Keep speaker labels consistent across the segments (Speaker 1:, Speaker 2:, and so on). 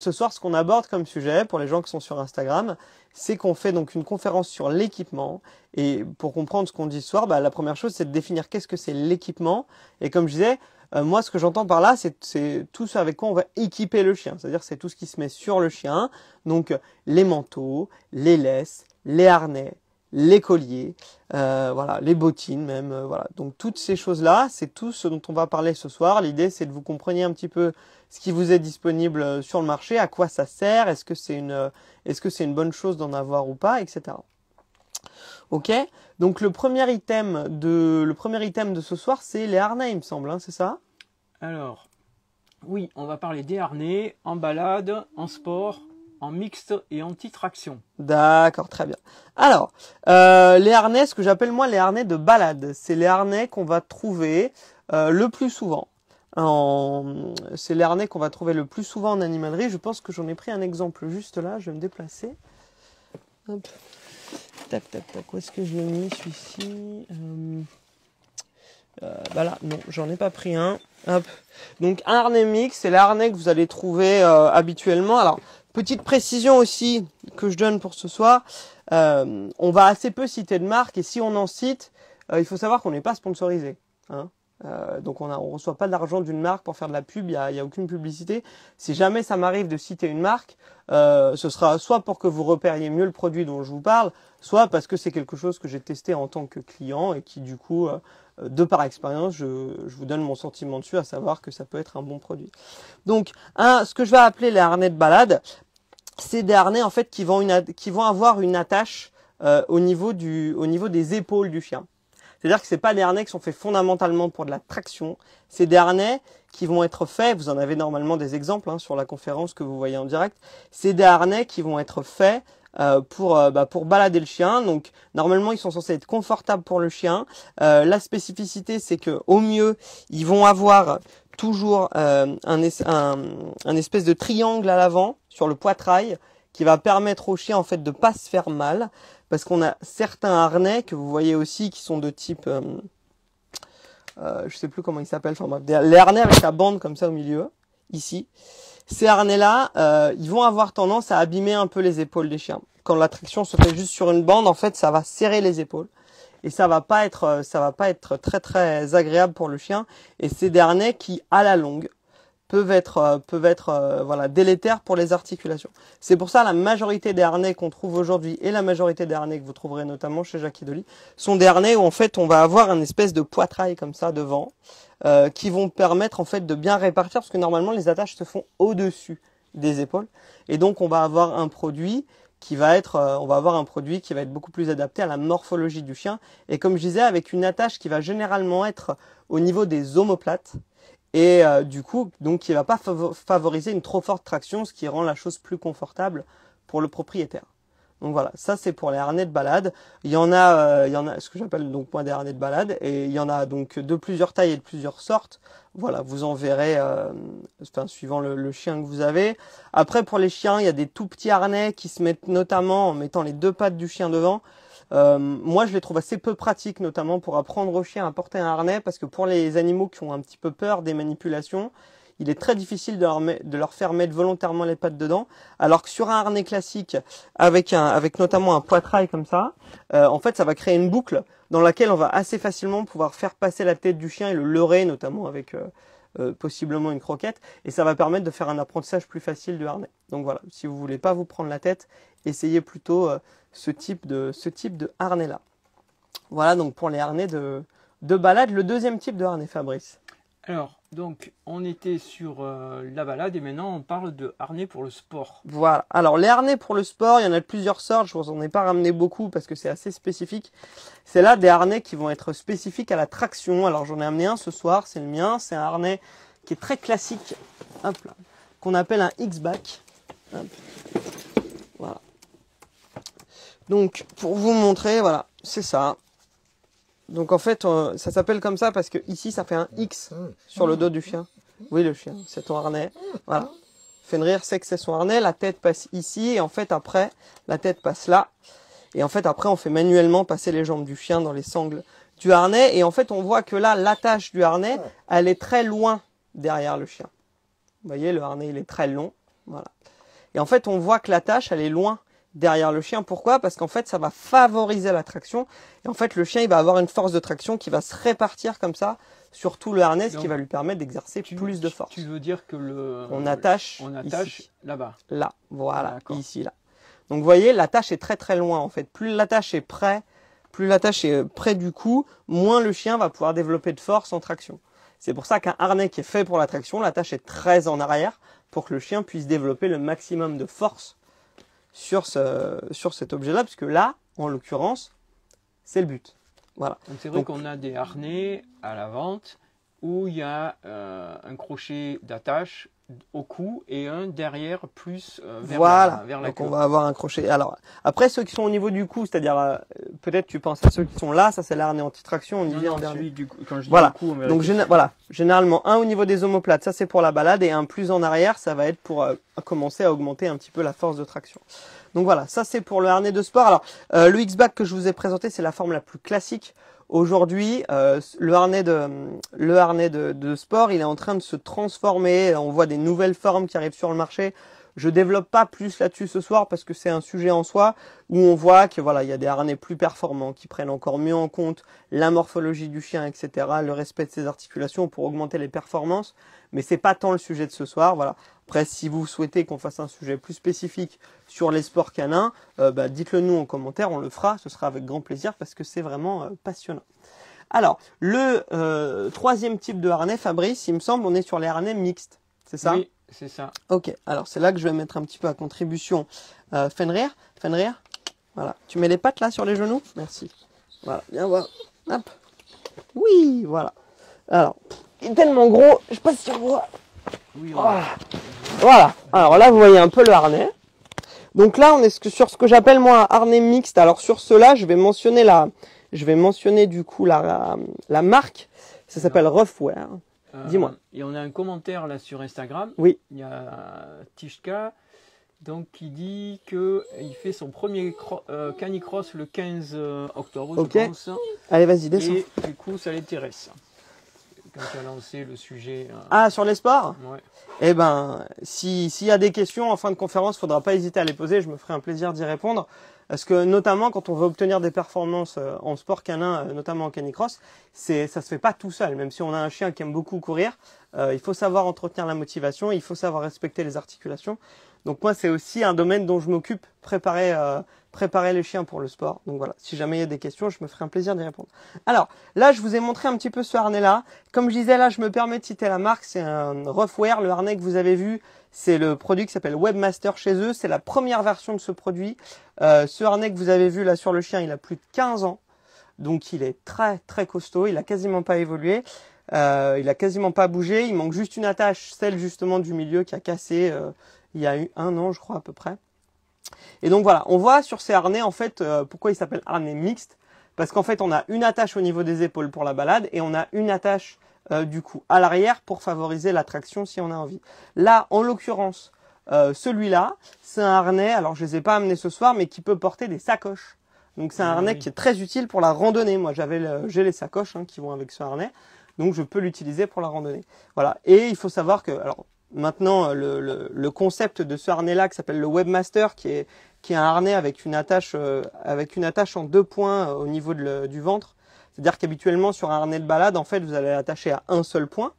Speaker 1: Ce soir, ce qu'on aborde comme sujet pour les gens qui sont sur Instagram, c'est qu'on fait donc une conférence sur l'équipement. Et pour comprendre ce qu'on dit ce soir, bah, la première chose, c'est de définir qu'est-ce que c'est l'équipement. Et comme je disais, euh, moi, ce que j'entends par là, c'est tout ce avec quoi on va équiper le chien. C'est-à-dire, c'est tout ce qui se met sur le chien. Donc, les manteaux, les laisses, les harnais, les colliers, euh, voilà, les bottines même, euh, voilà. Donc toutes ces choses-là, c'est tout ce dont on va parler ce soir. L'idée, c'est de vous compreniez un petit peu ce qui vous est disponible euh, sur le marché, à quoi ça sert, est-ce que c'est une, euh, est-ce que c'est une bonne chose d'en avoir ou pas, etc. Ok, donc le premier item de, le premier item de ce soir, c'est les harnais, il me semble, hein, c'est ça Alors,
Speaker 2: oui, on va parler des harnais en balade, en sport, en mixte et anti-traction.
Speaker 1: D'accord, très bien. Alors, euh, les harnais, ce que j'appelle moi les harnais de balade, c'est les harnais qu'on va trouver le plus souvent. C'est l'harnais qu'on va trouver le plus souvent en animalerie. Je pense que j'en ai pris un exemple juste là. Je vais me déplacer. Hop. Tac, tac, ce que je mis celui-ci euh, euh, bah non, j'en ai pas pris un. Donc un harnais mix, c'est l'harnais que vous allez trouver euh, habituellement. Alors, petite précision aussi que je donne pour ce soir. on va assez peu citer de marques et si on en cite, il faut savoir qu'on n'est pas sponsorisé. Hein. Euh, donc on ne reçoit pas d'argent d'une marque pour faire de la pub, il n'y a, aucune publicité. Si jamais ça m'arrive de citer une marque, euh, ce sera soit pour que vous repériez mieux le produit dont je vous parle, soit parce que c'est quelque chose que j'ai testé en tant que client et qui du coup, euh, de par expérience, je, vous donne mon sentiment dessus, à savoir que ça peut être un bon produit. Donc un, ce que je vais appeler les harnais de balade, c'est des harnais en fait qui vont, avoir une attache au, au niveau des épaules du chien. C'est-à-dire que c'est pas des harnais qui sont faits fondamentalement pour de la traction, Ces des harnais qui vont être faits, vous en avez normalement des exemples hein, sur la conférence que vous voyez en direct, c'est des harnais qui vont être faits euh, pour euh, bah, pour balader le chien. Donc normalement ils sont censés être confortables pour le chien. Euh, la spécificité c'est que au mieux ils vont avoir toujours un espèce de triangle à l'avant sur le poitrail qui va permettre au chien en fait de pas se faire mal parce qu'on a certains harnais que vous voyez aussi qui sont de type euh, ne euh, je sais plus comment ils s'appellent enfin les harnais avec la bande comme ça au milieu ici ces harnais là euh, ils vont avoir tendance à abîmer un peu les épaules des chiens quand la traction se fait juste sur une bande en fait ça va serrer les épaules et ça va pas être euh, ça va pas être très très agréable pour le chien et ces harnais qui à la longue peuvent être, euh, peuvent être euh, voilà, délétères pour les articulations. C'est pour ça la majorité des harnais qu'on trouve aujourd'hui et la majorité des harnais que vous trouverez notamment chez Jackie Dolly sont des harnais où en fait on va avoir un espèce de poitrail comme ça devant euh, qui vont permettre en fait de bien répartir parce que normalement les attaches se font au-dessus des épaules et donc on va avoir un produit qui va être, euh, on va avoir un produit qui va être beaucoup plus adapté à la morphologie du chien et comme je disais avec une attache qui va généralement être au niveau des omoplates et euh, du coup donc il va pas favoriser une trop forte traction ce qui rend la chose plus confortable pour le propriétaire. Donc voilà, ça c'est pour les harnais de balade. Il y en a, euh, il y en a ce que j'appelle donc point des harnais de balade, et il y en a donc de plusieurs tailles et de plusieurs sortes. Voilà, vous en verrez, euh, enfin suivant le, le, chien que vous avez. Après pour les chiens, il y a des tout petits harnais qui se mettent notamment en mettant les deux pattes du chien devant, euh, moi, je les trouve assez peu pratiques, notamment pour apprendre aux chiens à porter un harnais, parce que pour les animaux qui ont un petit peu peur des manipulations, il est très difficile de leur, faire mettre volontairement les pattes dedans, alors que sur un harnais classique, avec, avec notamment un poitrail comme ça, euh, en fait, ça va créer une boucle dans laquelle on va assez facilement pouvoir faire passer la tête du chien et le leurrer, notamment avec... Euh, possiblement une croquette, et ça va permettre de faire un apprentissage plus facile du harnais. Donc voilà, si vous voulez pas vous prendre la tête, essayez plutôt ce type de, ce type de harnais-là. Voilà donc pour les harnais de, de balade, le deuxième type de harnais, Fabrice. Alors, donc, on était sur euh,
Speaker 2: la balade et maintenant on parle de harnais pour le sport.
Speaker 1: Voilà. Alors, les harnais pour le sport, il y en a de plusieurs sortes. Je vous en ai pas ramené beaucoup parce que c'est assez spécifique. C'est là des harnais qui vont être spécifiques à la traction. Alors, j'en ai amené un ce soir, c'est le mien. C'est un harnais qui est très classique, qu'on appelle un X-back. Donc, pour vous montrer, voilà, c'est ça. Donc, en fait, euh, ça s'appelle comme ça parce que ici, ça fait un X sur le dos du chien. Oui, le chien, c'est ton harnais. Voilà. Fenrir sait que c'est son harnais. La tête passe ici. Et en fait, après, la tête passe là. Et en fait, après, on fait manuellement passer les jambes du chien dans les sangles du harnais. Et en fait, on voit que là, l'attache du harnais, elle est très loin derrière le chien. Vous voyez, le harnais, il est très long. Voilà. Et en fait, on voit que l'attache, elle est loin derrière le chien. Pourquoi Parce qu'en fait, ça va favoriser la traction. Et en fait, le chien, il va avoir une force de traction qui va se répartir comme ça sur tout le harnais, ce qui va lui permettre d'exercer plus de force. Tu veux dire que le... On attache... On là-bas. Là, voilà, ici, là. Donc, vous voyez, l'attache est très très loin, en fait. Plus l'attache est près, plus l'attache est euh, près du cou, moins le chien va pouvoir développer de force en traction. C'est pour ça qu'un harnais qui est fait pour la traction, l'attache est très en arrière pour que le chien puisse développer le maximum de force sur, ce, sur cet objet-là, puisque là, en l'occurrence, c'est le but. Voilà. c'est vrai
Speaker 2: qu'on a des harnais à la vente où il y a euh, un crochet d'attache au cou et un derrière plus euh, vers, voilà. la, vers Donc on va
Speaker 1: avoir un crochet. Alors après ceux qui sont au niveau du cou, c'est-à-dire euh, peut-être tu penses à ceux qui sont là, ça c'est l'arnée traction on non, en Du,
Speaker 2: quand je Donc voilà,
Speaker 1: généralement un au niveau des omoplates, ça c'est pour la balade et un plus en arrière, ça va être pour euh, commencer à augmenter un petit peu la force de traction. Donc voilà, ça c'est pour le harnais de sport. Alors le X-back que je vous ai présenté, c'est la forme la plus classique. Aujourd'hui, euh, le harnais de de, sport, il est en train de se transformer. On voit des nouvelles formes qui arrivent sur le marché. Je développe pas plus là-dessus ce soir parce que c'est un sujet en soi où on voit que voilà, il y a des harnais plus performants qui prennent encore mieux en compte la morphologie du chien, etc., le respect de ses articulations pour augmenter les performances. Mais c'est pas tant le sujet de ce soir, voilà. Après, si vous souhaitez qu'on fasse un sujet plus spécifique sur les sports canins, euh, bah, dites-le nous en commentaire, on le fera, ce sera avec grand plaisir parce que c'est vraiment euh, passionnant. Alors, le euh, troisième type de harnais, Fabrice, il me semble, on est sur les harnais mixtes, c'est ça c'est ça. Ok, alors c'est là que je vais mettre un petit peu à contribution euh, Fenrir. Fenrir, voilà. Tu mets les pattes là sur les genoux Merci. Voilà, viens voir. Hop. Oui, voilà. Alors, il est tellement gros, je sais pas si on voit. Oui, ah. voilà. Alors là, vous voyez un peu le harnais. Donc là, on est sur ce que j'appelle moi harnais mixte. Alors sur cela, je vais mentionner la, je vais mentionner du coup la, marque. Ça s'appelle Roughwear. Euh, Dis-moi.
Speaker 2: Et on a un commentaire là sur Instagram. Oui. Il y a Tishka donc, qui dit qu'il fait son premier euh, canicross le 15 euh, octobre, Ok. je pense. Allez, vas-y, descends. Et du coup, ça l'intéresse le sujet. Hein. Ah, sur l'espoir Ouais.
Speaker 1: Eh ben, s'il y a des questions en fin de conférence, il faudra pas hésiter à les poser. Je me ferai un plaisir d'y répondre. Parce que notamment quand on veut obtenir des performances euh, en sport canin, euh, notamment en canicross, c'est ça se fait pas tout seul. Même si on a un chien qui aime beaucoup courir, euh, il faut savoir entretenir la motivation, il faut savoir respecter les articulations. Donc moi, c'est aussi un domaine dont je m'occupe, préparer, euh, préparer les chiens pour le sport. Donc voilà, si jamais il y a des questions, je me ferai un plaisir d'y répondre. Alors là, je vous ai montré un petit peu ce harnais-là. Comme je disais, là, je me permets de citer la marque, c'est un Roughwear, le harnais que vous avez vu. C'est le produit qui s'appelle Webmaster chez eux. C'est la première version de ce produit. Euh, ce harnais que vous avez vu là sur le chien, il a plus de 15 ans. Donc il est très très costaud, il a quasiment pas évolué. Euh, il a quasiment pas bougé, il manque juste une attache, celle justement du milieu qui a cassé euh, il y a eu un an, je crois, à peu près. Et donc voilà, on voit sur ces harnais, en fait, euh, pourquoi ils s'appellent harnais mixtes. Parce qu'en fait, on a une attache au niveau des épaules pour la balade et on a une attache euh, du coup à l'arrière pour favoriser la traction si on a envie. Là, en l'occurrence, euh, celui-là, c'est un harnais, alors je ne les ai pas amenés ce soir, mais qui peut porter des sacoches. Donc c'est un ah harnais qui est très utile pour la randonnée. Moi, j'avais le, j'ai les sacoches hein, qui vont avec ce harnais, donc je peux l'utiliser pour la randonnée. Voilà. Et il faut savoir que, alors maintenant euh, le, le, le, concept de ce harnais là qui s'appelle le webmaster qui est qui est un harnais avec une attache euh, avec une attache en deux points euh, au niveau du ventre c'est à dire qu'habituellement sur un harnais de balade en fait vous allez l'attacher à un seul point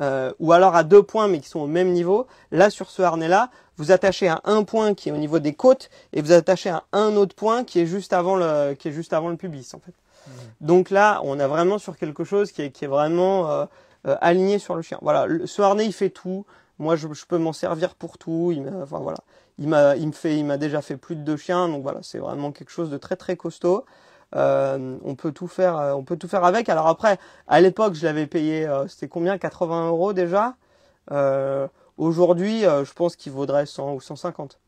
Speaker 1: euh, ou alors à deux points mais qui sont au même niveau là sur ce harnais là vous attachez à un point qui est au niveau des côtes et vous attachez à un autre point qui est juste avant le qui est juste avant le pubis en fait mmh. donc là on a vraiment sur quelque chose qui est, qui est vraiment euh, aligné sur le chien. Voilà, le, ce harnais il fait tout. Moi je, peux m'en servir pour tout. Il m'a, voilà, il m'a, m'a déjà fait plus de deux chiens. Donc voilà, c'est vraiment quelque chose de très très costaud. Euh, on peut tout faire, euh, on peut tout faire avec. Alors après, à l'époque je l'avais payé, c'était combien 80 euros déjà. aujourd'hui, je pense qu'il vaudrait 100 ou 150.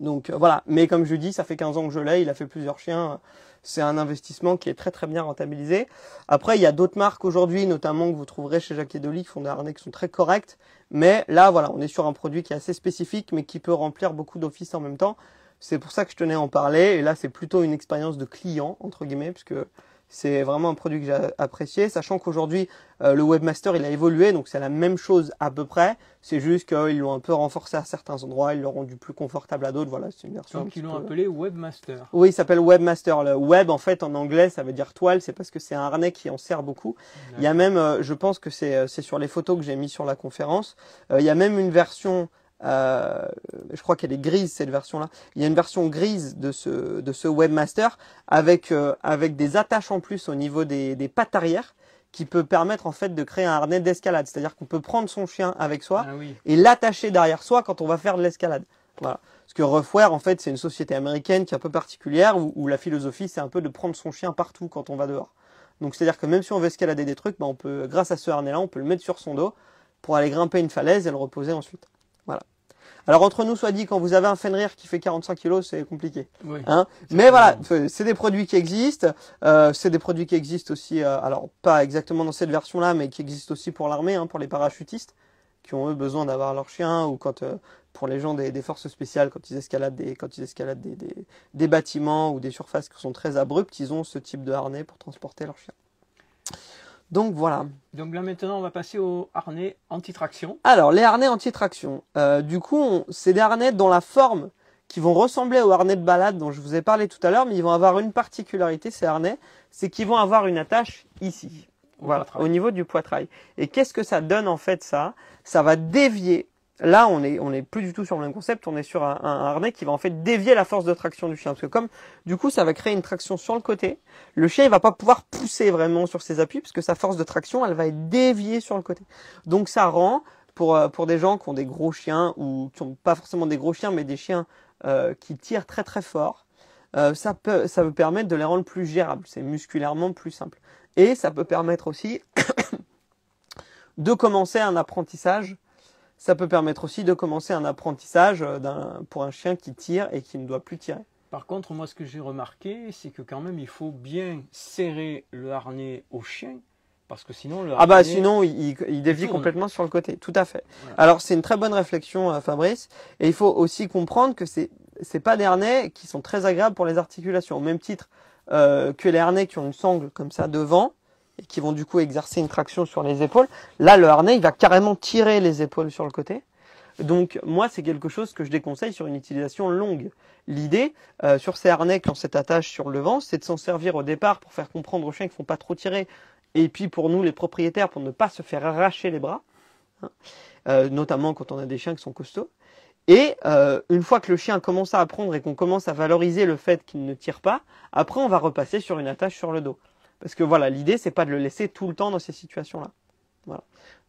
Speaker 1: Donc voilà, mais comme je dis, ça fait 15 ans que je l'ai, il a fait plusieurs chiens c'est un investissement qui est très très bien rentabilisé. Après, il y a d'autres marques aujourd'hui, notamment que vous trouverez chez Jacques et Dolly, qui font des harnais qui sont très corrects. Mais là, voilà, on est sur un produit qui est assez spécifique, mais qui peut remplir beaucoup d'offices en même temps. C'est pour ça que je tenais à en parler. Et là, c'est plutôt une expérience de client, entre guillemets, puisque c'est vraiment un produit que j'ai apprécié, sachant qu'aujourd'hui euh, le webmaster il a évolué, donc c'est la même chose à peu près. C'est juste qu'ils l'ont un peu renforcé à certains endroits, ils l'ont rendu plus confortable à d'autres. Voilà, c'est une version. Donc ils l'ont appelé
Speaker 2: webmaster.
Speaker 1: Oui, il s'appelle webmaster. Le web en fait en anglais ça veut dire toile, c'est parce que c'est un harnais qui en sert beaucoup. Il y a même, euh, je pense que euh, c'est sur les photos que j'ai mis sur la conférence, il y a même une version euh, je crois qu'elle est grise cette version-là. Il y a une version grise de ce de ce webmaster avec euh, avec des attaches en plus au niveau des, des pattes arrière qui peut permettre en fait de créer un harnais d'escalade. C'est-à-dire qu'on peut prendre son chien avec soi ah et l'attacher derrière soi quand on va faire de l'escalade. Voilà. Parce que Refware, en fait, c'est une société américaine qui est un peu particulière où, la philosophie c'est un peu de prendre son chien partout quand on va dehors. Donc c'est-à-dire que même si on veut escalader des trucs, bah, on peut, grâce à ce harnais-là, on peut le mettre sur son dos pour aller grimper une falaise et le reposer ensuite. Voilà. Alors entre nous soit dit, quand vous avez un Fenrir qui fait 45 kilos, c'est compliqué. Hein. Mais voilà, c'est des produits qui existent. Euh, c'est des produits qui existent aussi, euh, alors pas exactement dans cette version-là, mais qui existent aussi pour l'armée, hein, pour les parachutistes qui ont eux besoin d'avoir leur chien ou quand euh, pour les gens des, forces spéciales quand ils escaladent des quand ils escaladent des, des bâtiments ou des surfaces qui sont très abruptes, ils ont ce type de harnais pour transporter leur chien. Donc voilà. Donc là maintenant
Speaker 2: on va passer aux harnais anti-traction.
Speaker 1: Alors les harnais anti-traction, euh, du coup c'est des harnais dans la forme qui vont ressembler aux harnais de balade dont je vous ai parlé tout à l'heure, mais ils vont avoir une particularité ces harnais, c'est qu'ils vont avoir une attache ici, au niveau du poitrail. Et qu'est-ce que ça donne en fait ça Ça va dévier Là, on est on est plus du tout sur le même concept, on est sur un, harnais qui va en fait dévier la force de traction du chien. Parce que comme du coup ça va créer une traction sur le côté, le chien il va pas pouvoir pousser vraiment sur ses appuis, que sa force de traction elle va être déviée sur le côté. Donc ça rend, pour, euh, pour des gens qui ont des gros chiens, ou qui ont pas forcément des gros chiens, mais des chiens euh, qui tirent très très fort, euh, ça peut ça peut permettre de les rendre plus gérables, c'est musculairement plus simple. Et ça peut permettre aussi de commencer un apprentissage ça peut permettre aussi de commencer un apprentissage euh, pour un chien qui tire et qui ne doit plus tirer.
Speaker 2: Par contre, moi, ce que j'ai remarqué,
Speaker 1: c'est que quand même,
Speaker 2: il faut bien serrer le harnais au chien parce que sinon le ah bah sinon
Speaker 1: il, il dévie complètement sur le côté tout à fait alors c'est une très bonne réflexion euh, Fabrice et il faut aussi comprendre que c'est c'est pas des harnais qui sont très agréables pour les articulations au même titre euh, que les harnais qui ont une sangle comme ça devant qui vont du coup exercer une traction sur les épaules. Là, le harnais, il va carrément tirer les épaules sur le côté. Donc moi, c'est quelque chose que je déconseille sur une utilisation longue. L'idée euh, sur ces harnais quand cette attache sur le vent, c'est de s'en servir au départ pour faire comprendre aux chiens qu'ils ne font pas trop tirer, et puis pour nous les propriétaires pour ne pas se faire arracher les bras, hein, euh, notamment quand on a des chiens qui sont costauds. Et euh, une fois que le chien commence à apprendre et qu'on commence à valoriser le fait qu'il ne tire pas, après on va repasser sur une attache sur le dos. Parce que voilà, l'idée, c'est pas de le laisser tout le temps dans ces situations-là. Voilà.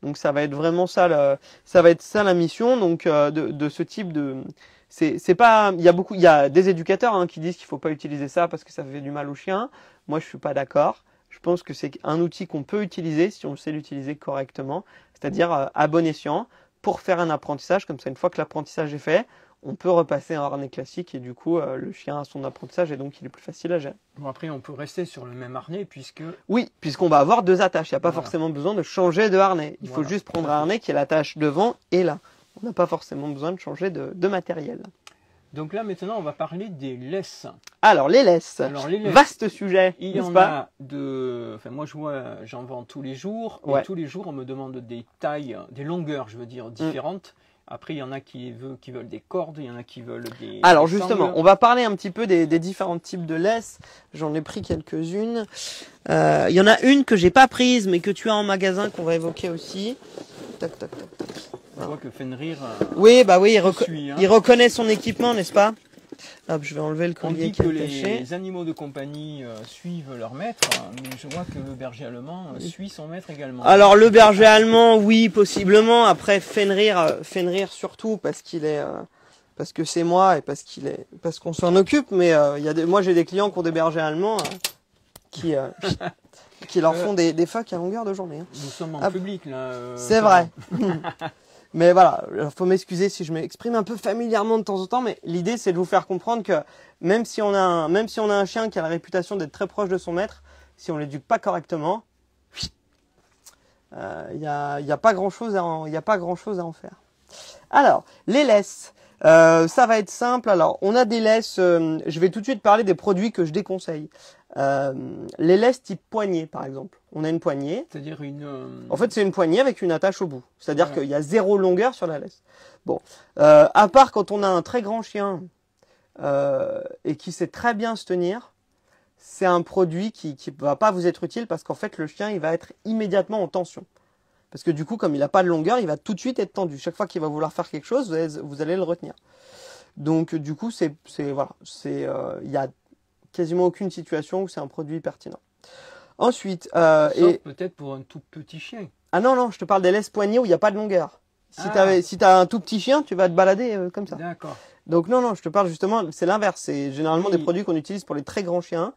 Speaker 1: Donc ça va être vraiment ça, la, ça va être ça la mission. Donc euh, de, ce type de, c'est pas, il y a beaucoup, il y a des éducateurs hein, qui disent qu'il faut pas utiliser ça parce que ça fait du mal aux chien. Moi, je suis pas d'accord. Je pense que c'est un outil qu'on peut utiliser si on sait l'utiliser correctement, c'est-à-dire euh, à bon escient pour faire un apprentissage. Comme ça, une fois que l'apprentissage est fait, on peut repasser un harnais classique et du coup euh, le chien a son apprentissage et donc il est plus facile à gérer. Bon après on peut rester sur le même harnais puisque... Oui, puisqu'on va avoir deux attaches, il n'y a pas forcément besoin de changer de harnais. Il faut juste prendre un harnais qui est l'attache devant et là. On n'a pas forcément besoin de changer de, matériel.
Speaker 2: Donc là maintenant on va parler des laisses.
Speaker 1: Alors les laisses, vaste sujet. Il y en pas
Speaker 2: de... Enfin moi je j'en vends tous les jours. Et tous les jours on me demande des tailles, des longueurs je veux dire mm. différentes. Après, il y en a qui, veulent des cordes, il y en a qui veulent des. Alors, justement, on
Speaker 1: va parler un petit peu des, différents types de laisse. J'en ai pris quelques-unes. Euh, il y en a une que j'ai pas prise, mais que tu as en magasin, qu'on va évoquer aussi. Tac, tac, tac,
Speaker 2: tac. que Fenrir. Euh,
Speaker 1: oui, bah oui, hein. il reconnaît son équipement, n'est-ce pas je vais enlever le que Les
Speaker 2: animaux de compagnie euh, suivent leur maître, hein, mais je vois que le berger allemand euh, suit son maître également. Alors le
Speaker 1: berger allemand, oui, possiblement. Après Fenrir, euh, Fenrir surtout parce qu'il est, parce que c'est moi et parce qu'il est, parce qu'on s'en occupe. Mais il y a moi j'ai des clients qui ont des bergers allemands hein, qui. qui leur font des, facs à longueur de journée. Hein. Nous sommes en public là. c'est vrai. Mais voilà, il faut m'excuser si je m'exprime un peu familièrement de temps en temps, mais l'idée c'est de vous faire comprendre que même si on a un, même si on a un chien qui a la réputation d'être très proche de son maître, si on l'éduque pas correctement, euh, il n'y a, y a, pas grand chose à en, a pas grand chose à en faire. Alors, les laisses. Euh, ça va être simple. Alors, on a des laisses. Euh, je vais tout de suite parler des produits que je déconseille. Euh, les laisses type poignée, par exemple. On a une poignée. C'est-à-dire une. En fait, c'est une poignée avec une attache au bout. C'est-à-dire qu'il y a zéro longueur sur la laisse. Bon, à part quand on a un très grand chien et qui sait très bien se tenir, c'est un produit qui ne va pas vous être utile parce qu'en fait, le chien, il va être immédiatement en tension. Parce que du coup, comme il n'a pas de longueur, il va tout de suite être tendu. Chaque fois qu'il va vouloir faire quelque chose, vous allez, le retenir. Donc euh, du coup, c'est voilà, c'est euh, il y a quasiment aucune situation où c'est un produit pertinent. Ensuite, euh,
Speaker 2: peut-être pour un tout petit chien.
Speaker 1: Ah non non, je te parle des laisses poignées où il n'y a pas de longueur. Si ah. tu si as un tout petit chien, tu vas te balader comme ça. D'accord. Donc non, non, je te parle justement, c'est l'inverse. C'est généralement des produits qu'on utilise pour les très grands chiens.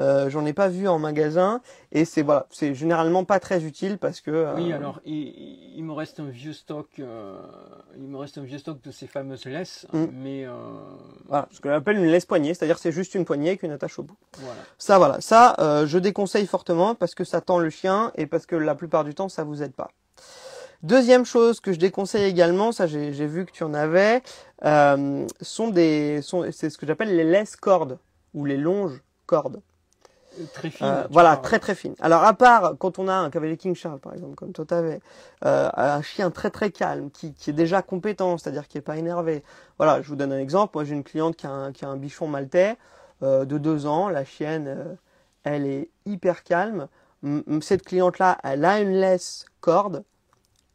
Speaker 1: Euh, J'en ai pas vu en magasin et c'est voilà, c'est généralement pas très utile parce que. Euh, oui, alors
Speaker 2: il, me reste un vieux stock, euh, il me reste un vieux stock de ces fameuses laisses, mm. mais. Euh,
Speaker 1: voilà, ce qu'on appelle une laisse poignée, c'est-à-dire c'est juste une poignée avec attache au bout. Voilà. Ça, voilà, ça, euh, je déconseille fortement parce que ça tend le chien et parce que la plupart du temps ça vous aide pas. Deuxième chose que je déconseille également, ça j'ai vu que tu en avais, euh, sont des, c'est ce que j'appelle les laisse cordes ou les longes cordes.
Speaker 2: Euh, très fine, euh, voilà, très
Speaker 1: très fine. Alors à part quand on a un cavalier King Charles par exemple, comme toi t'avais, euh, un chien très très calme, qui, est déjà compétent, c'est-à-dire qui est pas énervé. Voilà, je vous donne un exemple. Moi j'ai une cliente qui a un, bichon maltais de deux ans. La chienne, elle est hyper calme. Cette cliente là, elle a une laisse corde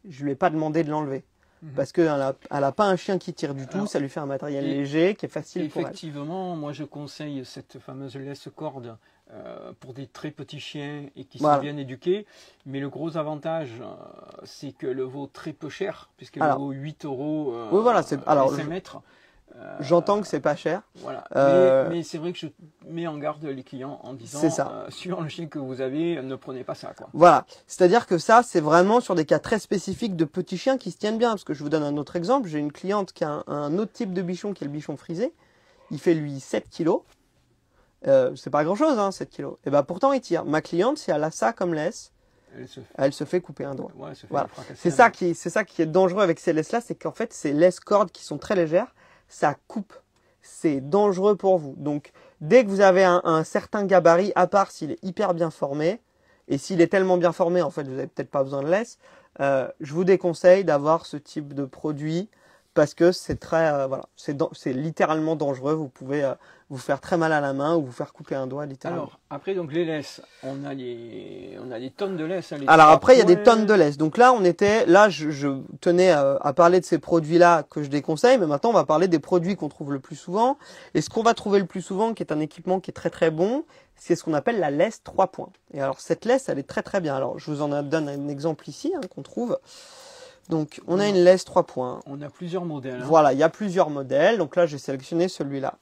Speaker 1: je lui ai pas demandé de l'enlever. Mhm. Parce qu'elle n'a pas un chien qui tire du tout, ça lui fait un matériel léger qui est facile effectivement, elle.
Speaker 2: Effectivement, moi je conseille cette fameuse laisse-corde euh, pour des très petits chiens et qui sont bien éduqués. Mais le gros avantage, euh, c'est que le vaut très peu cher, puisqu'elle vaut 8 euros. Euh, oui, voilà, c'est. Alors, mètres.
Speaker 1: Euh, J'entends que c'est pas cher. Voilà. Euh, mais,
Speaker 2: c'est vrai que je mets en garde les clients en disant ça. Euh, sur le chien que vous avez, ne prenez pas ça. Quoi.
Speaker 1: Voilà. C'est-à-dire que ça, c'est vraiment sur des cas très spécifiques de petits chiens qui se tiennent bien. Parce que je vous donne un autre exemple. J'ai une cliente qui a un, autre type de bichon qui est le bichon frisé. Il fait lui 7 kilos. c'est pas grand-chose, hein, 7 kilos. Et eh ben pourtant, il tire. Ma cliente, si elle a ça comme laisse, elle se, fait... couper un doigt. C'est ça, qui, ça qui est dangereux avec ces laisses-là, c'est qu'en fait, ces laisses cordes qui sont très légères, ça coupe. C'est dangereux pour vous. Donc, dès que vous avez un, certain gabarit, à part s'il est hyper bien formé, et s'il est tellement bien formé, en fait, vous n'avez peut-être pas besoin de laisse, euh, je vous déconseille d'avoir ce type de produit parce que c'est très, euh, voilà, c'est littéralement dangereux. Vous pouvez euh, vous faire très mal à la main ou vous faire couper un doigt littéralement. Alors
Speaker 2: après donc les laisses, on a les on a des tonnes de laisses. Hein, alors après il y a des tonnes
Speaker 1: de laisses. Donc là on était là je, tenais à, parler de ces produits là que je déconseille, mais maintenant on va parler des produits qu'on trouve le plus souvent et ce qu'on va trouver le plus souvent qui est un équipement qui est très très bon. C'est ce qu'on appelle la laisse 3 points. Et alors cette laisse, elle est très très bien. Alors je vous en donne un exemple ici hein, qu'on trouve. Donc on a une laisse 3 points. On a plusieurs modèles. Hein. Voilà, il y a plusieurs modèles. Donc là, j'ai sélectionné celui-là.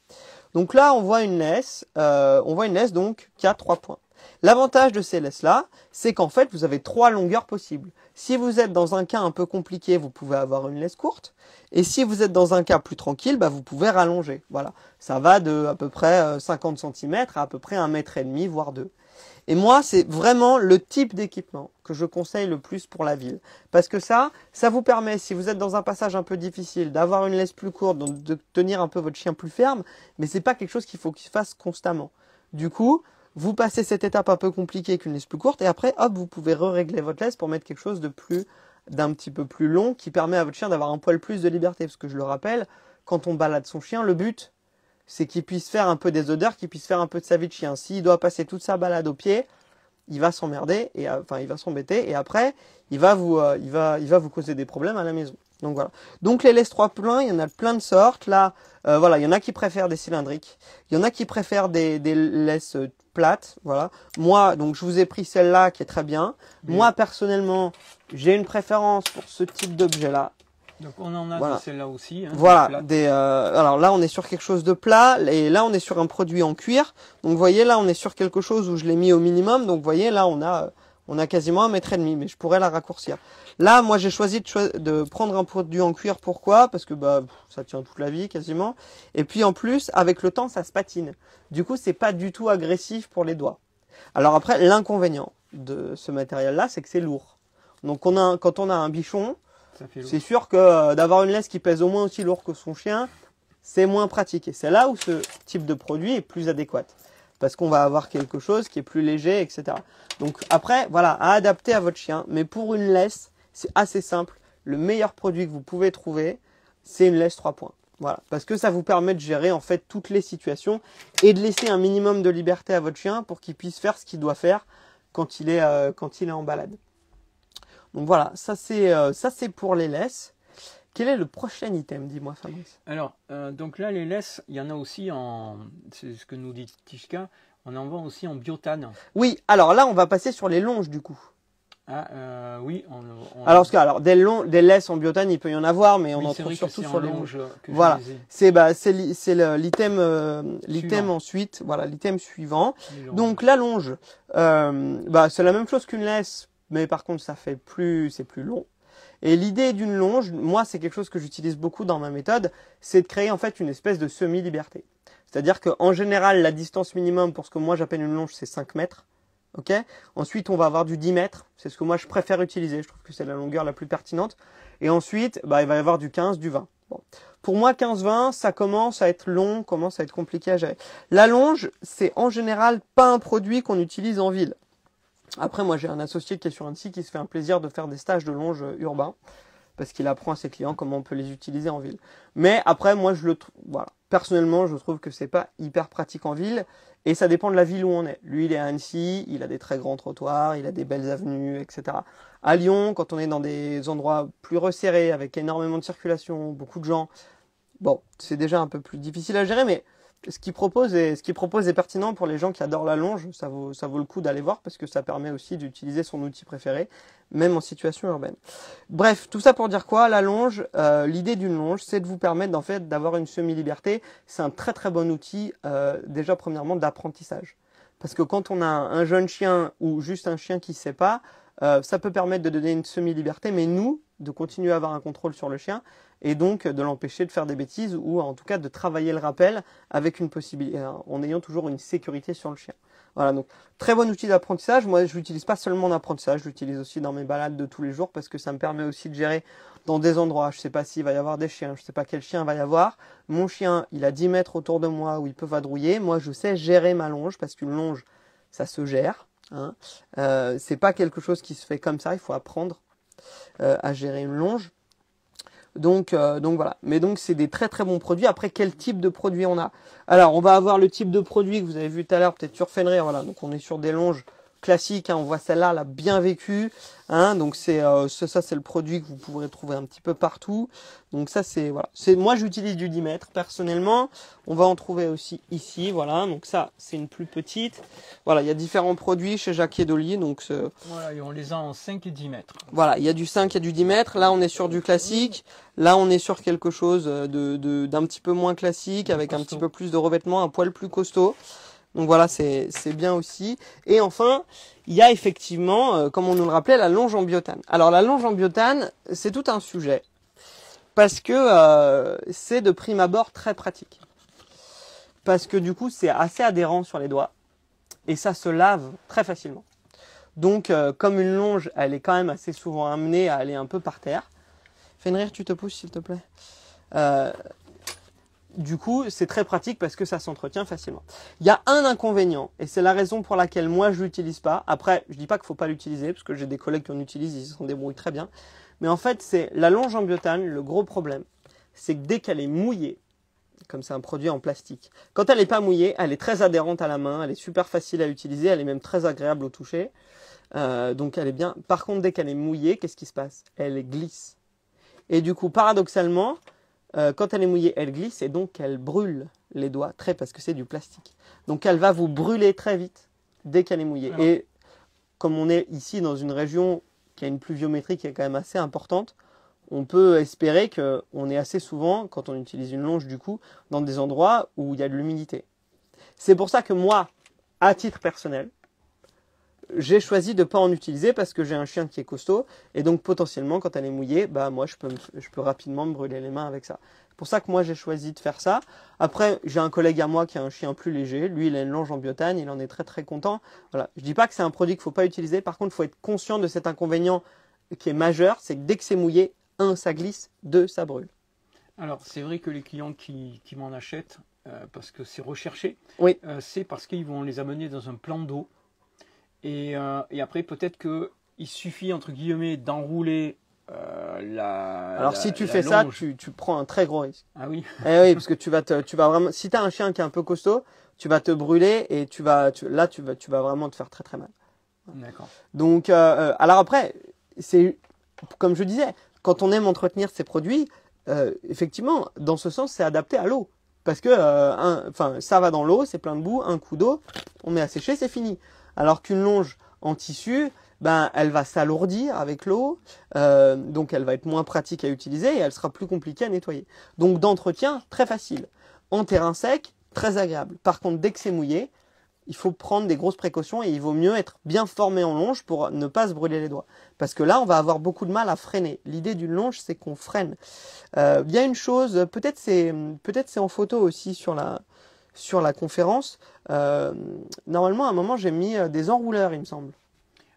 Speaker 1: Donc là, on voit une laisse, euh, on voit une laisse donc qui a trois points. L'avantage de ces laisses là, c'est qu'en fait, vous avez trois longueurs possibles. Si vous êtes dans un cas un peu compliqué, vous pouvez avoir une laisse courte. Et si vous êtes dans un cas plus tranquille, bah vous pouvez rallonger. Voilà. Ça va de à peu près 50 euh, cm à à peu près un mètre et demi, voire deux. Et moi, c'est vraiment le type d'équipement que je conseille le plus pour la ville. Parce que ça, ça vous permet, si vous êtes dans un passage un peu difficile, d'avoir une laisse plus courte, donc de tenir un peu votre chien plus ferme, mais c'est pas quelque chose qu'il faut qu'il fasse constamment. Du coup, vous passez cette étape un peu compliquée qu'une laisse plus courte et après, hop, vous pouvez régler votre laisse pour mettre quelque chose de plus, d'un petit peu plus long qui permet à votre chien d'avoir un poil plus de liberté. Parce que je le rappelle, quand on balade son chien, le but, c'est qu'il puisse faire un peu des odeurs, qu'il puisse faire un peu de sa vie de chien. S'il doit passer toute sa balade au pied, il va s'emmerder et euh, enfin il va s'embêter et après il va vous euh, il va il va vous causer des problèmes à la maison. Donc voilà. Donc les laisse trois pleins, il y en a plein de sortes. Là, euh, voilà, il y en a qui préfèrent des cylindriques, il y en a qui préfèrent des, des laisses plates, voilà. Moi, donc je vous ai pris celle-là qui est très bien. Moi personnellement, j'ai une préférence pour ce type d'objet là.
Speaker 2: Donc on en a voilà. celle-là aussi. Hein, voilà.
Speaker 1: Euh, alors là, on est sur quelque chose de plat, et là, on est sur un produit en cuir. Donc vous voyez, là, on est sur quelque chose où je l'ai mis au minimum. Donc vous voyez, là, on a, on a quasiment un mètre et demi, mais je pourrais la raccourcir. Là, moi, j'ai choisi de, prendre un produit en cuir. Pourquoi Parce que bah, ça tient toute la vie quasiment. Et puis en plus, avec le temps, ça se patine. Du coup, c'est pas du tout agressif pour les doigts. Alors après, l'inconvénient de ce matériel-là, c'est que c'est lourd. Donc on quand on a un bichon, c'est sûr que euh, d'avoir une laisse qui pèse au moins aussi lourd que son chien, c'est moins pratique. Et c'est là où ce type de produit est plus adéquat. Parce qu'on va avoir quelque chose qui est plus léger, etc. Donc après, voilà, à adapter à votre chien. Mais pour une laisse, c'est assez simple. Le meilleur produit que vous pouvez trouver, c'est une laisse 3 points. Voilà, parce que ça vous permet de gérer en fait toutes les situations et de laisser un minimum de liberté à votre chien pour qu'il puisse faire ce qu'il doit faire quand il est, euh, quand il est en balade. Donc voilà, ça c'est euh, c'est pour les laisses. Quel est le prochain item, dis-moi Fabrice
Speaker 2: Alors, euh, donc là, les laisses, il y en a aussi en. C'est ce que nous dit Tishka, on en vend aussi en
Speaker 1: biotane. Oui, alors là, on va passer sur les longes du coup.
Speaker 2: Ah, euh, oui. Alors, ce'
Speaker 1: alors des, des laisses en biotane, il peut y en avoir, mais on en trouve surtout sur les longes. Voilà. C'est bah, c'est l'item l'item ensuite. Voilà, l'item suivant. Donc la longe, bah, c'est la même chose qu'une laisse mais par contre ça fait plus, c'est plus long. Et l'idée d'une longe, moi c'est quelque chose que j'utilise beaucoup dans ma méthode, c'est de créer en fait une espèce de semi-liberté. C'est-à-dire qu'en général la distance minimum pour ce que moi j'appelle une longe c'est 5 mètres. ok ensuite on va avoir du 10 mètres, c'est ce que moi je préfère utiliser, je trouve que c'est la longueur la plus pertinente. Et ensuite bah, il va y avoir du 15, du 20. Pour moi, 15-20, ça commence à être long, commence à être compliqué à gérer. La longe, c'est en général pas un produit qu'on utilise en ville. Après, moi, j'ai un associé qui est sur Annecy qui se fait un plaisir de faire des stages de longe euh, urbain parce qu'il apprend à ses clients comment on peut les utiliser en ville. Mais après, moi, je le trouve, voilà. Personnellement, je trouve que c'est pas hyper pratique en ville et ça dépend de la ville où on est. Lui, il est à Annecy, il a des très grands trottoirs, il a des belles avenues, etc. À Lyon, quand on est dans des endroits plus resserrés avec énormément de circulation, beaucoup de gens, bon, c'est déjà un peu plus difficile à gérer, mais ce qu'il propose est ce qu'il propose est pertinent pour les gens qui adorent la longe. Ça vaut ça vaut le coup d'aller voir parce que ça permet aussi d'utiliser son outil préféré, même en situation urbaine. Bref, tout ça pour dire quoi La longe, euh, l'idée d'une longe, c'est de vous permettre en fait d'avoir une semi-liberté. C'est un très très bon outil euh, déjà premièrement d'apprentissage. Parce que quand on a un jeune chien ou juste un chien qui ne sait pas, euh, ça peut permettre de donner une semi-liberté, mais nous, de continuer à avoir un contrôle sur le chien, et donc de l'empêcher de faire des bêtises ou en tout cas de travailler le rappel avec une possibilité, en ayant toujours une sécurité sur le chien. Voilà, donc très bon outil d'apprentissage. Moi, je l'utilise pas seulement en apprentissage, je l'utilise aussi dans mes balades de tous les jours parce que ça me permet aussi de gérer dans des endroits. Je sais pas s'il va y avoir des chiens, je sais pas quel chien va y avoir. Mon chien, il a 10 mètres autour de moi où il peut vadrouiller. Moi, je sais gérer ma longe parce qu'une longe, ça se gère. Ce hein. n'est euh, c'est pas quelque chose qui se fait comme ça. Il faut apprendre euh, à gérer une longe. Donc, euh, donc voilà. Mais donc c'est des très très bons produits. Après, quel type de produit on a Alors, on va avoir le type de produit que vous avez vu tout à l'heure, peut-être sur Fenrir. Voilà. Donc on est sur des longes classique. Hein, on voit celle-là, là, bien vécu. Hein, donc c'est euh, ça, c'est le produit que vous pourrez trouver un petit peu partout. Donc ça, c'est voilà. C'est moi, j'utilise du 10 mètres personnellement. On va en trouver aussi ici, voilà. Donc ça, c'est une plus petite. Voilà, il y a différents produits chez Jacquier Dolly, Donc
Speaker 2: voilà, on les a en 5 et 10 mètres.
Speaker 1: Voilà, il y a du 5 et du 10 mètres. Là, on est sur du classique. Là, on est sur quelque chose euh, de d'un petit peu moins classique, avec un petit peu plus de revêtement, un poil plus costaud. Donc voilà, c'est bien aussi. Et enfin, il y a effectivement, euh, comme on nous le rappelait, la longe en biotane. Alors la longe en biotane, c'est tout un sujet. Parce que euh, c'est de prime abord très pratique. Parce que du coup, c'est assez adhérent sur les doigts. Et ça se lave très facilement. Donc, euh, comme une longe, elle est quand même assez souvent amenée à aller un peu par terre. Fenrir, tu te pousses, s'il te plaît du coup, c'est très pratique parce que ça s'entretient facilement. Il y a un inconvénient, et c'est la raison pour laquelle moi je l'utilise pas. Après, je dis pas qu'il faut pas l'utiliser, parce que j'ai des collègues qui en utilisent, ils s'en débrouillent très bien. Mais en fait, c'est la longe en biotane, le gros problème, c'est que dès qu'elle est mouillée, comme c'est un produit en plastique, quand elle n'est pas mouillée, elle est très adhérente à la main, elle est super facile à utiliser, elle est même très agréable au toucher. Euh, donc elle est bien. Par contre, dès qu'elle est mouillée, qu'est-ce qui se passe Elle glisse. Et du coup, paradoxalement, euh, quand elle est mouillée, elle glisse et donc elle brûle les doigts très parce que c'est du plastique. Donc elle va vous brûler très vite dès qu'elle est mouillée. Et comme on est ici dans une région qui a une pluviométrie qui est quand même assez importante, on peut espérer qu'on est assez souvent, quand on utilise une longe du coup, dans des endroits où il y a de l'humidité. C'est pour ça que moi, à titre personnel, j'ai choisi de ne pas en utiliser parce que j'ai un chien qui est costaud et donc potentiellement quand elle est mouillée, bah moi je peux, rapidement me brûler les mains avec ça. C'est pour ça que moi j'ai choisi de faire ça. Après, j'ai un collègue à moi qui a un chien plus léger, lui il a une longe en biotane. il en est très très content. Voilà, je dis pas que c'est un produit qu'il ne faut pas utiliser, par contre, il faut être conscient de cet inconvénient qui est majeur, c'est que dès que c'est mouillé, un ça glisse, deux ça brûle.
Speaker 2: Alors, c'est vrai que les clients qui, m'en achètent euh, parce que c'est recherché, euh, c'est parce qu'ils vont les amener dans un plan d'eau euh, et, après, peut-être qu'il suffit, entre guillemets, d'enrouler
Speaker 1: euh, la. Alors, si tu fais ça, tu, prends un très gros risque. Ah oui. eh oui, parce que tu vas, tu vas vraiment. Si tu as un chien qui est un peu costaud, tu vas te brûler et tu vas, là, tu vas, tu vas vraiment te faire très très mal. D'accord. Donc, euh, euh, alors après, c'est comme je disais, quand on aime entretenir ces produits, effectivement, dans ce sens, c'est adapté à l'eau. Parce que ça va dans l'eau, c'est plein de boue, un coup d'eau, on met à sécher, c'est fini alors qu'une longe en tissu, ben, elle va s'alourdir avec l'eau, euh, donc elle va être moins pratique à utiliser et elle sera plus compliquée à nettoyer. Donc d'entretien, très facile. En terrain sec, très agréable. Par contre, dès que c'est mouillé, il faut prendre des grosses précautions et il vaut mieux être bien formé en longe pour ne pas se brûler les doigts. Parce que là, on va avoir beaucoup de mal à freiner. L'idée d'une longe, c'est qu'on freine. Euh, il y a une chose, peut-être c'est peut-être c'est en photo aussi sur la sur la conférence, euh, normalement, à un moment, j'ai mis euh, des enrouleurs, il me semble.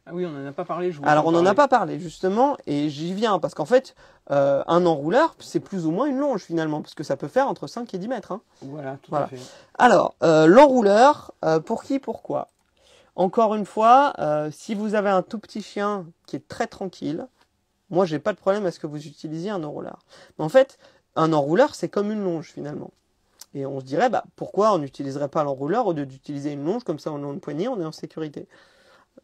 Speaker 2: Ah oui, on n'en a pas parlé. Je Alors, on n'en a
Speaker 1: pas parlé, justement, et j'y viens, parce qu'en fait, euh, un enrouleur, c'est plus ou moins une longe, finalement, parce que ça peut faire entre 5 et 10 mètres. Hein. Voilà, tout à fait. Alors, l'enrouleur, pour qui, pourquoi Encore une fois, si vous avez un tout petit chien qui est très tranquille, moi, j'ai pas de problème à ce que vous utilisiez un enrouleur. Mais en fait, un enrouleur, c'est comme une longe, finalement. Et on se dirait, bah, pourquoi on n'utiliserait pas l'enrouleur au lieu d'utiliser une longe, comme ça on a une poignée, on est en sécurité.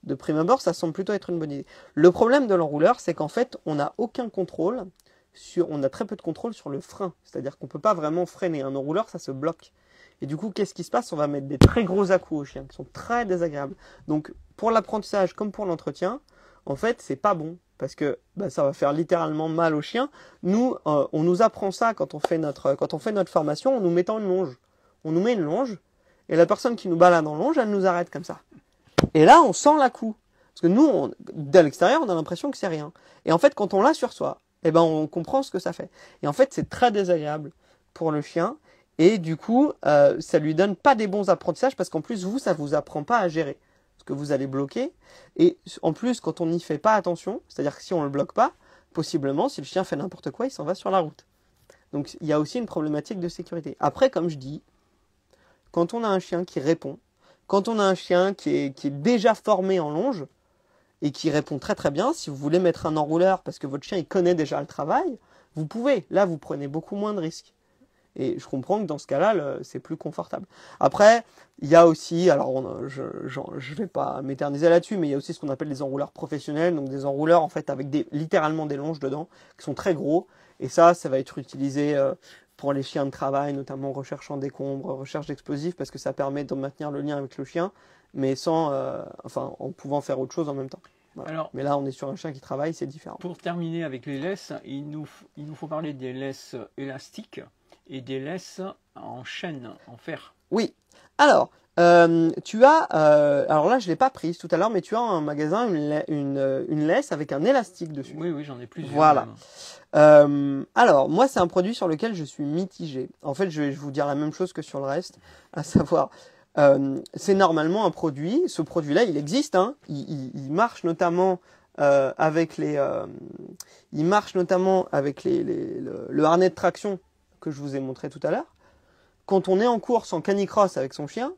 Speaker 1: De prime abord, ça semble plutôt être une bonne idée. Le problème de l'enrouleur, c'est qu'en fait, on n'a aucun contrôle, sur, on a très peu de contrôle sur le frein. C'est-à-dire qu'on ne peut pas vraiment freiner. Un enrouleur, ça se bloque. Et du coup, qu'est-ce qui se passe On va mettre des très gros à coups aux chiens, qui sont très désagréables. Donc, pour l'apprentissage comme pour l'entretien, en fait, c'est pas bon parce que bah, ça va faire littéralement mal au chien. Nous, euh, on nous apprend ça quand on fait notre, quand on fait notre formation en nous mettant une longe. On nous met une longe et la personne qui nous balade en longe, elle nous arrête comme ça. Et là, on sent la coup. Parce que nous, de l'extérieur, on a l'impression que c'est rien. Et en fait, quand on l'a sur soi, eh ben, on comprend ce que ça fait. Et en fait, c'est très désagréable pour le chien. Et du coup, ça euh, ça lui donne pas des bons apprentissages parce qu'en plus, vous, ça vous apprend pas à gérer vous allez bloquer. Et en plus, quand on n'y fait pas attention, c'est-à-dire que si on le bloque pas, possiblement, si le chien fait n'importe quoi, il s'en va sur la route. Donc il y a aussi une problématique de sécurité. Après, comme je dis, quand on a un chien qui répond, quand on a un chien qui est, qui est déjà formé en longe et qui répond très très bien, si vous voulez mettre un enrouleur parce que votre chien il connaît déjà le travail, vous pouvez. Là, vous prenez beaucoup moins de risques. Et je comprends que dans ce cas-là, c'est plus confortable. Après, il y a aussi, alors je ne vais pas m'éterniser là-dessus, mais il y a aussi ce qu'on appelle des enrouleurs professionnels, donc des enrouleurs en fait avec des, littéralement des longes dedans, qui sont très gros. Et ça, ça va être utilisé euh, pour les chiens de travail, notamment recherche en décombres, recherche d'explosifs, parce que ça permet de maintenir le lien avec le chien, mais sans, euh, enfin, en pouvant faire autre chose en même temps. mais là, on est sur un chien qui travaille, c'est différent. Pour terminer
Speaker 2: avec les laisses, il nous, il nous faut parler des laisses élastiques et des laisses en chaîne, en fer.
Speaker 1: Oui. Alors, euh, tu as, euh, alors là je l'ai pas prise tout à l'heure, mais tu as un magasin une, euh, une, laisse avec un élastique dessus. Oui, oui, j'en ai plusieurs. Voilà. alors moi c'est un produit sur lequel je suis mitigé. En fait, je vais vous dire la même chose que sur le reste, à savoir, c'est normalement un produit. Ce produit-là, il existe, hein, il, marche notamment avec les, il marche notamment avec les, le harnais de traction que je vous ai montré tout à l'heure, quand on est en course en canicross avec son chien,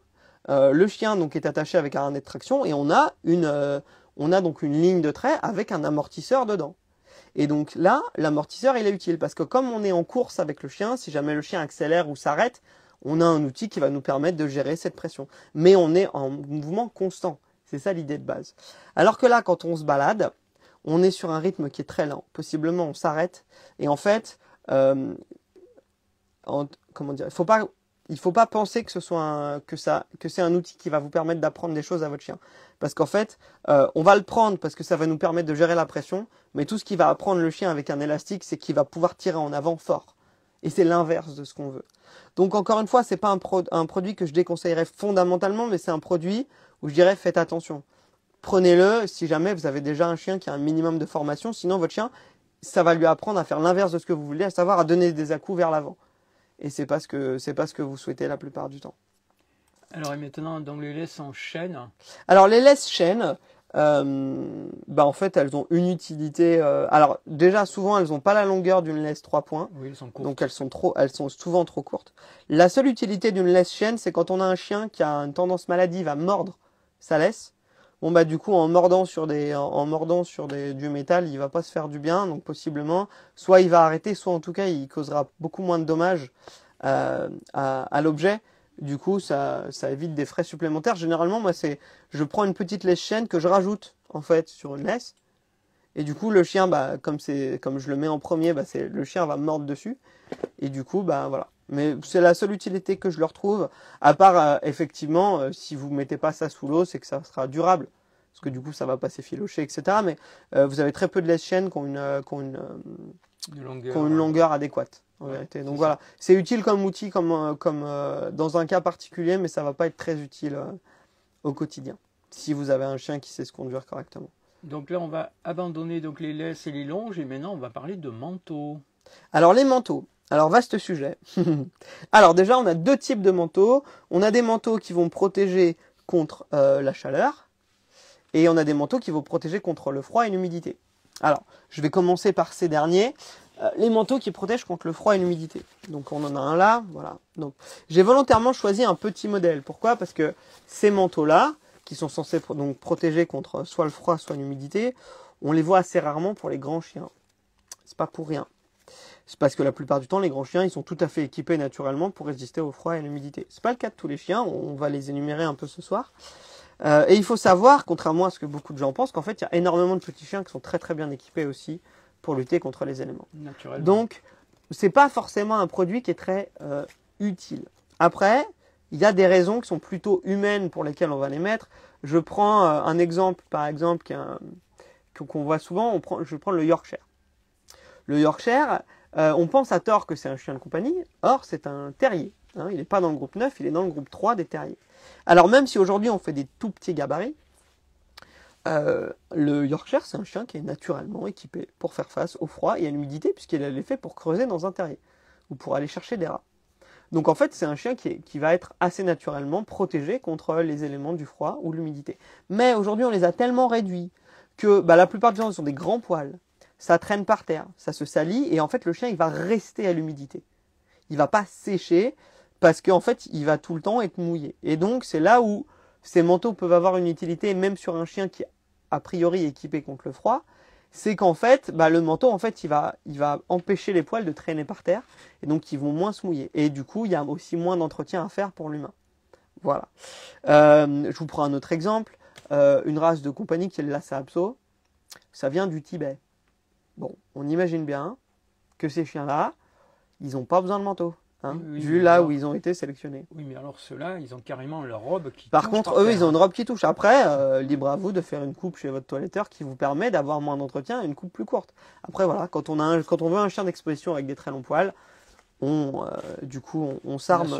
Speaker 1: euh, le chien donc est attaché avec un harnais de traction et on a une, euh, on a donc une ligne de trait avec un amortisseur dedans. Et donc là, l'amortisseur il est utile parce que comme on est en course avec le chien, si jamais le chien accélère ou s'arrête, on a un outil qui va nous permettre de gérer cette pression. Mais on est en mouvement constant. C'est ça l'idée de base. Alors que là, quand on se balade, on est sur un rythme qui est très lent. Possiblement, on s'arrête. Et en fait, euh, il ne faut pas penser que c'est un outil qui va vous permettre d'apprendre des choses à votre chien parce qu'en fait euh, on va le prendre parce que ça va nous permettre de gérer la pression mais tout ce qui va apprendre le chien avec un élastique c'est qu'il va pouvoir tirer en avant fort et c'est l'inverse de ce qu'on veut donc encore une fois c'est pas un, un produit que je déconseillerais fondamentalement mais c'est un produit où je dirais faites attention prenez-le si jamais vous avez déjà un chien qui a un minimum de formation sinon votre chien ça va lui apprendre à faire l'inverse de ce que vous voulez à savoir à donner des à-coups vers l'avant et c'est pas ce que c'est pas ce que vous souhaitez la plupart du temps.
Speaker 2: Alors et maintenant donc les laisses en chaîne.
Speaker 1: Alors les laisses chaînes, euh, bah en fait elles ont une utilité. Euh, alors déjà souvent elles n'ont pas la longueur d'une laisse 3 points. Oui, elles sont courtes. Donc elles sont trop, elles sont souvent trop courtes. La seule utilité d'une laisse chaîne, c'est quand on a un chien qui a une tendance maladie, à va mordre sa laisse. Bon bah du coup en mordant sur des en sur des, du métal, il va pas se faire du bien, donc possiblement soit il va arrêter, soit en tout cas il causera beaucoup moins de dommages euh, à, l'objet. Du coup ça, évite des frais supplémentaires. Généralement moi c'est je prends une petite laisse chaîne que je rajoute en fait sur une laisse et du coup le chien bah comme c'est comme je le mets en premier bah, c'est le chien va mordre dessus et du coup bah voilà mais c'est la seule utilité que je leur trouve, à part euh, effectivement, euh, si vous mettez pas ça sous l'eau, c'est que ça sera durable, parce que du coup ça va pas s'effilocher, etc. Mais euh, vous avez très peu de laisse chaînes qui ont une, longueur, longueur adéquate. En vérité. Donc voilà, c'est utile comme outil, comme, comme dans un cas particulier, mais ça ne va pas être très utile au quotidien, si vous avez un chien qui sait se conduire correctement.
Speaker 2: Donc là, on va abandonner donc les laisses et les longes, et maintenant on
Speaker 1: va parler de manteaux. Alors les manteaux. Alors vaste sujet. Alors déjà, on a deux types de manteaux. On a des manteaux qui vont protéger contre euh, la chaleur et on a des manteaux qui vont protéger contre le froid et l'humidité. Alors, je vais commencer par ces derniers. Euh, les manteaux qui protègent contre le froid et l'humidité. Donc on en a un là, voilà. Donc j'ai volontairement choisi un petit modèle. Pourquoi Parce que ces manteaux-là, qui sont censés donc protéger contre soit le froid, soit l'humidité, on les voit assez rarement pour les grands chiens. C'est pas pour rien. C'est parce que la plupart du temps, les grands chiens, ils sont tout à fait équipés naturellement pour résister au froid et à l'humidité. C'est pas le cas de tous les chiens, on va les énumérer un peu ce soir. Euh, et il faut savoir, contrairement à ce que beaucoup de gens pensent, qu'en fait, il y a énormément de petits chiens qui sont très très bien équipés aussi pour lutter contre les éléments. Donc, c'est pas forcément un produit qui est très euh, utile. Après, il y a des raisons qui sont plutôt humaines pour lesquelles on va les mettre. Je prends euh, un exemple, par exemple, qu'on voit souvent. On prend, je prends le Yorkshire. Le Yorkshire, euh, on pense à tort que c'est un chien de compagnie, or c'est un terrier. Hein. il n'est pas dans le groupe 9, il est dans le groupe 3 des terriers. Alors même si aujourd'hui on fait des tout petits gabarits, euh, le Yorkshire c'est un chien qui est naturellement équipé pour faire face au froid et à l'humidité puisqu'il est fait pour creuser dans un terrier ou pour aller chercher des rats. Donc en fait c'est un chien qui, va être assez naturellement protégé contre les éléments du froid ou l'humidité. Mais aujourd'hui on les a tellement réduits que bah, la plupart des gens sont des grands poils ça traîne par terre, ça se salit, et en fait le chien il va rester à l'humidité. Il va pas sécher parce qu'en fait il va tout le temps être mouillé. Et donc c'est là où ces manteaux peuvent avoir une utilité, même sur un chien qui a priori est équipé contre le froid, c'est qu'en fait bah, le manteau en fait il va, il va empêcher les poils de traîner par terre, et donc ils vont moins se mouiller. Et du coup il y a aussi moins d'entretien à faire pour l'humain. Voilà. Euh, je vous prends un autre exemple. Euh, une race de compagnie qui est le Lhasa Apso. Ça vient du Tibet. Bon, on imagine bien que ces chiens-là, ils n'ont pas besoin de manteau. Hein. vu là où ils ont été sélectionnés.
Speaker 2: Oui, mais alors ceux-là, ils ont carrément leur robe qui. Par contre, eux,
Speaker 1: ils ont une robe qui touche. Après, euh, libre à vous de faire une coupe chez votre toiletteur qui vous permet d'avoir moins d'entretien et une coupe plus courte. Après, voilà, quand on, a quand on veut un chien d'exposition avec des très longs poils, on, euh, du coup, on, s'arme.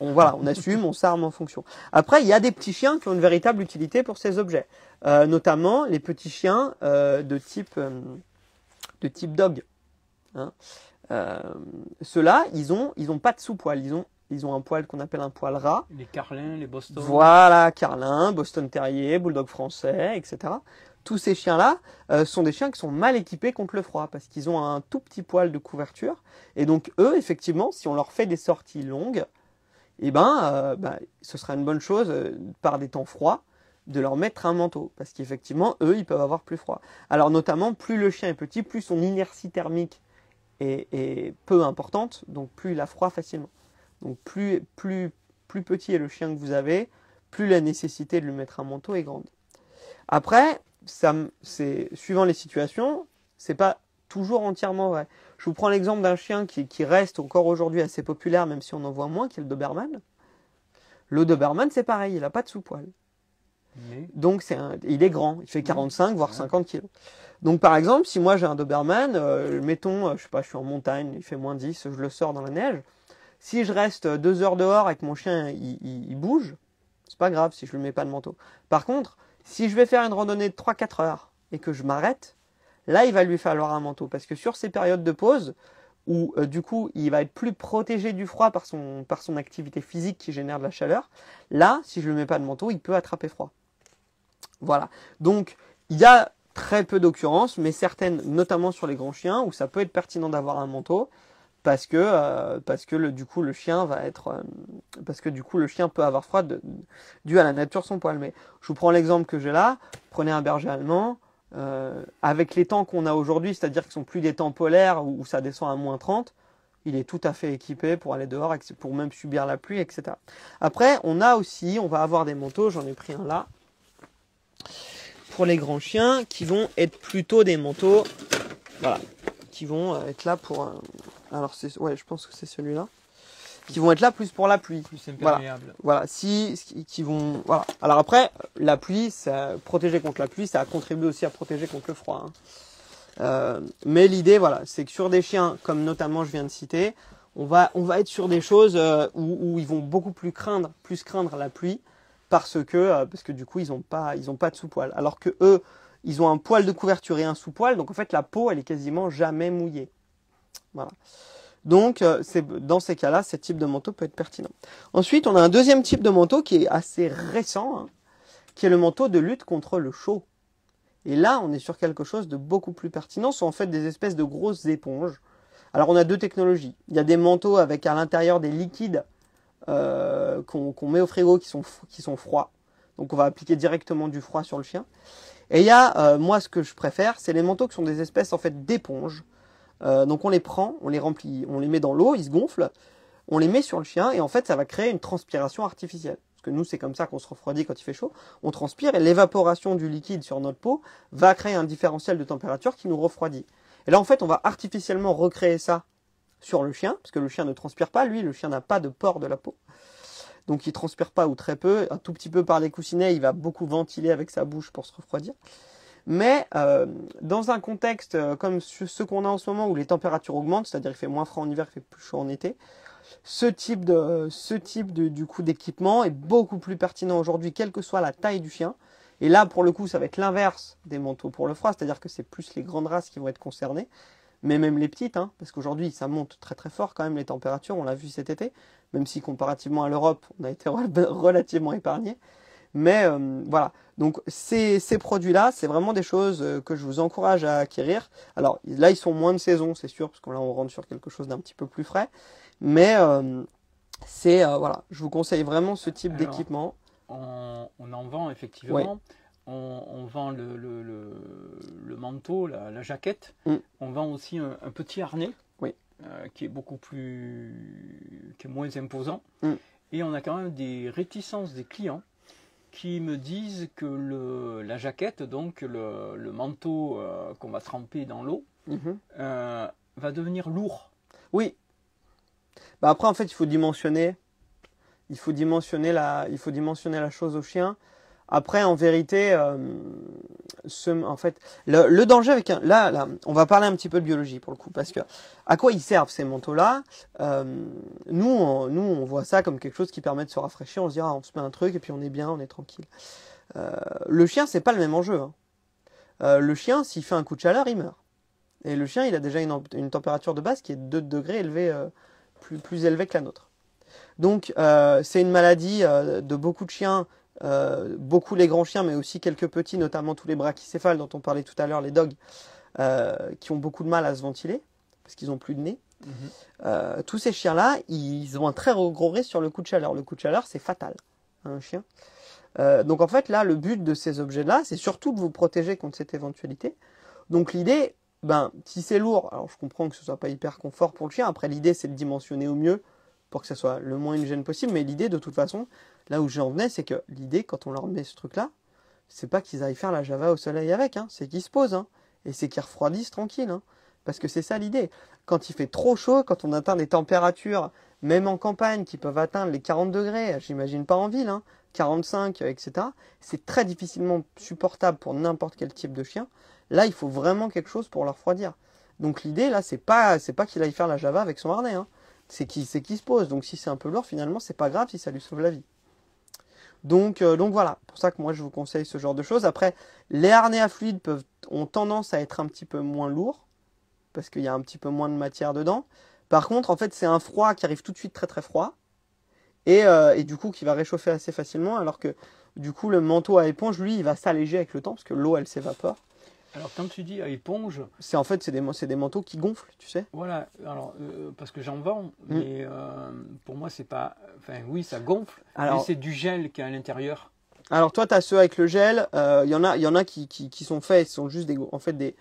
Speaker 1: On, voilà, on assume, on s'arme en fonction. Après, il y a des petits chiens qui ont une véritable utilité pour ces objets, euh, notamment les petits chiens de type de type dog. Hein. Euh, ceux-là, ils ont, ils ont pas de sous-poil, ils ont, ils ont un poil qu'on appelle un poil rat. Les carlins, les boston. Voilà, carlin, boston terrier, bulldog français, etc. Tous ces chiens-là euh, sont des chiens qui sont mal équipés contre le froid parce qu'ils ont un tout petit poil de couverture. Et donc eux, effectivement, si on leur fait des sorties longues, eh ben, euh, bah, ce sera une bonne chose par des temps froids de leur mettre un manteau, parce qu'effectivement, eux, ils peuvent avoir plus froid. Alors notamment, plus le chien est petit, plus son inertie thermique est, peu importante, donc plus il a froid facilement. Donc plus, plus, plus petit est le chien que vous avez, plus la nécessité de lui mettre un manteau est grande. Après, c'est, suivant les situations, c'est pas toujours entièrement vrai. Je vous prends l'exemple d'un chien qui, qui reste encore aujourd'hui assez populaire, même si on en voit moins, qui est le Doberman. Le Doberman, c'est pareil, il n'a pas de sous-poil. Donc il est grand, il fait 45 mhm. voire 50 kg Donc par exemple, si moi j'ai un Doberman, euh, mettons, euh, je sais pas, je suis en montagne, il fait moins 10, je le sors dans la neige. Si je reste euh, deux heures dehors et que mon chien il, bouge, c'est pas grave si je lui mets pas de manteau. Par contre, si je vais faire une randonnée de 3-4 heures et que je m'arrête, là il va lui falloir un manteau parce que sur ces périodes de pause où du coup il va être plus protégé du froid par son, par son activité physique qui génère de la chaleur, là si je lui mets pas de manteau, il peut attraper froid. Voilà. Donc, il y a très peu d'occurrences, mais certaines, notamment sur les grands chiens, où ça peut être pertinent d'avoir un manteau parce que euh, parce que le, du coup le chien va être euh, parce que du coup le chien peut avoir froid dû à la nature son poil. Mais je vous prends l'exemple que j'ai là. Prenez un berger allemand. Euh, avec les temps qu'on a aujourd'hui, c'est-à-dire qu'ils sont plus des temps polaires où, ça descend à moins 30, il est tout à fait équipé pour aller dehors, pour même subir la pluie, etc. Après, on a aussi, on va avoir des manteaux, j'en ai pris un là, pour les grands chiens qui vont être plutôt des manteaux voilà qui vont euh, être là pour euh, alors c'est ouais je pense que c'est celui-là qui vont être là plus pour la pluie plus imperméable voilà, si qui vont voilà alors après la pluie ça protéger contre la pluie ça a contribué aussi à protéger contre le froid hein. euh, mais l'idée voilà c'est que sur des chiens comme notamment je viens de citer on va on va être sur des choses où, où ils vont beaucoup plus craindre plus craindre la pluie parce que, euh, parce que du coup, ils ont pas, ils ont pas de sous-poil. Alors que eux, ils ont un poil de couverture et un sous-poil, donc en fait, la peau, elle est quasiment jamais mouillée. Voilà. Donc, euh, dans ces cas-là, ce type de manteau peut être pertinent. Ensuite, on a un deuxième type de manteau qui est assez récent, hein, qui est le manteau de lutte contre le chaud. Et là, on est sur quelque chose de beaucoup plus pertinent. Ce sont en fait des espèces de grosses éponges. Alors, on a deux technologies. Il y a des manteaux avec à l'intérieur des liquides euh, qu'on met au frigo qui sont, qui sont froids. Donc on va appliquer directement du froid sur le chien. Et il y a, euh, moi ce que je préfère, c'est les manteaux qui sont des espèces en fait d'éponge euh, donc on les prend, on les remplit, on les met dans l'eau, ils se gonflent, on les met sur le chien et en fait ça va créer une transpiration artificielle. Parce que nous c'est comme ça qu'on se refroidit quand il fait chaud, on transpire et l'évaporation du liquide sur notre peau va créer un différentiel de température qui nous refroidit. Et là en fait on va artificiellement recréer ça sur le chien, parce que le chien ne transpire pas, lui, le chien n'a pas de pores de la peau. Donc il transpire pas ou très peu, un tout petit peu par les coussinets, il va beaucoup ventiler avec sa bouche pour se refroidir. Mais euh, dans un contexte euh, comme ce qu'on a en ce moment où les températures augmentent, c'est-à-dire il fait moins froid en hiver, il fait plus chaud en été, ce type de ce type de, du coup d'équipement est beaucoup plus pertinent aujourd'hui, quelle que soit la taille du chien. Et là, pour le coup, ça va être l'inverse des manteaux pour le froid, c'est-à-dire que c'est plus les grandes races qui vont être concernées mais même les petites, hein, parce qu'aujourd'hui ça monte très très fort quand même les températures, on l'a vu cet été, même si comparativement à l'Europe, on a été relativement épargné. Mais euh, voilà, donc ces, ces produits-là, c'est vraiment des choses euh, que je vous encourage à acquérir. Alors là, ils sont moins de saison, c'est sûr, parce que là, on rentre sur quelque chose d'un petit peu plus frais. Mais euh, c'est voilà, je vous conseille vraiment ce type d'équipement.
Speaker 2: On, on, en vend effectivement on, vend le, manteau, la, jaquette. Mm. On vend aussi un, petit harnais euh, qui est beaucoup plus, qui moins imposant. Mm. Et on a quand même des réticences des clients qui me disent que la jaquette, donc le, manteau euh, qu'on va tremper dans l'eau, mhm. euh, va devenir lourd.
Speaker 1: Oui. Bah, après, en fait, il faut dimensionner. Il faut dimensionner la, il faut dimensionner la chose au chien. Après, en vérité, euh, en fait, le, danger avec un, là, on va parler un petit peu de biologie pour le coup, parce que à quoi ils servent ces manteaux-là euh, Nous, on, nous, on voit ça comme quelque chose qui permet de se rafraîchir. On se dit, ah, on se met un truc et puis on est bien, on est tranquille. Euh, le chien, n'est pas le même enjeu. Hein. le chien, s'il fait un coup de chaleur, il meurt. Et le chien, il a déjà une, température de base qui est 2 degrés plus, plus élevée que la nôtre. Donc, c'est une maladie de beaucoup de chiens euh, beaucoup les grands chiens, mais aussi quelques petits, notamment tous les brachycéphales dont on parlait tout à l'heure, les dogs, euh, qui ont beaucoup de mal à se ventiler, parce qu'ils n'ont plus de nez. Mhm. Euh, tous ces chiens-là, ils ont un très gros risque sur le coup de chaleur. Le coup de chaleur, c'est fatal à hein, un chien. donc en fait, là, le but de ces objets-là, c'est surtout de vous protéger contre cette éventualité. Donc l'idée, ben, si c'est lourd, alors je comprends que ce soit pas hyper confort pour le chien. Après, l'idée, c'est de dimensionner au mieux pour que ça soit le moins une gêne possible. Mais l'idée, de toute façon, là où j'en venais, c'est que l'idée, quand on leur met ce truc-là, c'est pas qu'ils aillent faire la Java au soleil avec, hein. c'est qu'ils se posent, hein. et c'est qu'ils refroidissent tranquille. Hein. parce que c'est ça l'idée. Quand il fait trop chaud, quand on atteint les températures, même en campagne, qui peuvent atteindre les 40 degrés, j'imagine pas en ville, 45, etc., c'est très difficilement supportable pour n'importe quel type de chien. Là, il faut vraiment quelque chose pour leur refroidir. Donc l'idée, là, c'est pas, pas qu'il aille faire la Java avec son harnais c'est qui, qui se pose. Donc si c'est un peu lourd, finalement, c'est pas grave si ça lui sauve la vie. Donc, euh, donc voilà, pour ça que moi je vous conseille ce genre de choses. Après, les harnais à fluide peuvent, ont tendance à être un petit peu moins lourds, parce qu'il y a un petit peu moins de matière dedans. Par contre, en fait, c'est un froid qui arrive tout de suite très très froid, et, euh, et, du coup qui va réchauffer assez facilement, alors que du coup le manteau à éponge, lui, il va s'alléger avec le temps, parce que l'eau, elle s'évapore.
Speaker 2: Alors quand tu dis à éponge,
Speaker 1: c'est en fait c'est des, des manteaux qui gonflent, tu sais.
Speaker 2: Voilà, alors euh, parce que j'en vends, mm. mais euh, pour moi c'est pas, enfin oui ça gonfle, mais c'est du gel qui est à l'intérieur.
Speaker 1: Alors toi tu as ceux avec le gel, il euh, y en a, y en a qui, sont faits, sont juste en fait des,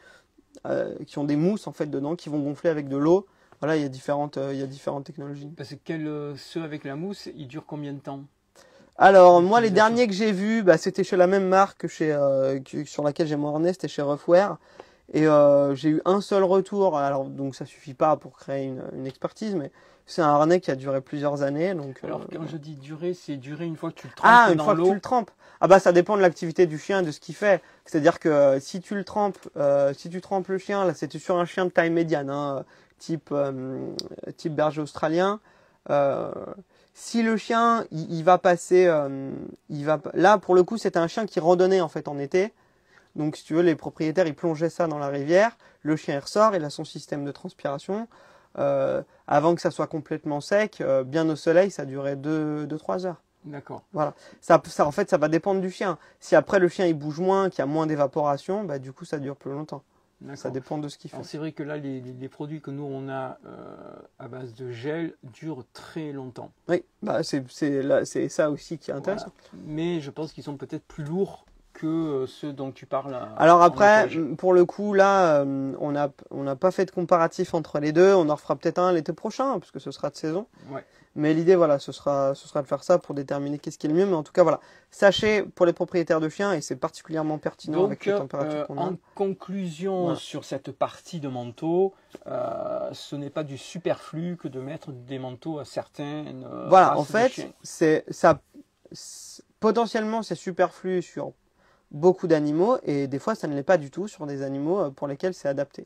Speaker 1: qui ont des mousses en fait dedans, qui vont gonfler avec de l'eau. Voilà, il y a différentes, il y a différentes technologies. Parce que ceux avec la mousse, ils durent combien de temps alors moi les derniers que j'ai vus, bah, c'était chez la même marque chez euh, sur laquelle j'ai mon c'était chez Roughware. Et euh, j'ai eu un seul retour, alors donc ça suffit pas pour créer une, expertise, mais c'est un harnais qui a duré plusieurs années. Donc, euh, alors quand
Speaker 2: je dis durer, c'est durer une fois que tu le ah, trempes. Ah, une fois que tu le
Speaker 1: trempes. Ah bah ça dépend de l'activité du chien, de ce qu'il fait. C'est-à-dire que si tu le trempes, si tu trempes le chien, là c'était sur un chien de taille médiane, hein, type type berger australien si le chien, il, va passer, euh, il va là pour le coup, c'est un chien qui randonnait en fait en été. Donc si tu veux, les propriétaires ils plongeaient ça dans la rivière. Le chien il ressort, il a son système de transpiration. Euh, avant que ça soit complètement sec, euh, bien au soleil, ça durait 2 trois heures. D'accord. Voilà. Ça, ça, en fait, ça va dépendre du chien. Si après le chien il bouge moins, qu'il y a moins d'évaporation, bah, du coup ça dure plus longtemps. Ça dépend de ce qu'il font.
Speaker 2: C'est vrai que là, les, produits que nous, on a euh, à base de gel durent très longtemps.
Speaker 1: Oui, bah, c'est ça aussi qui est intéressant.
Speaker 2: Mais je pense qu'ils sont peut-être plus lourds que euh, ceux dont tu parles. Euh, Alors après, mm,
Speaker 1: pour le coup, là, on n'a on a pas fait de comparatif entre les deux. On en refera peut-être un l'été prochain, hein, puisque ce sera de saison. Ouais. Mais l'idée, voilà, ce sera, ce sera de faire ça pour déterminer qu'est-ce qui est le mieux. Mais en tout cas, voilà, sachez pour les propriétaires de chiens, et c'est particulièrement pertinent avec les euh, températures qu'on a. Euh, en
Speaker 2: conclusion sur cette partie de manteau, euh, ce n'est pas du superflu que de mettre des manteaux à certaines. voilà, en fait,
Speaker 1: c'est ça. Potentiellement, c'est superflu sur beaucoup d'animaux, et des fois, ça ne l'est pas du tout sur des animaux pour lesquels c'est adapté.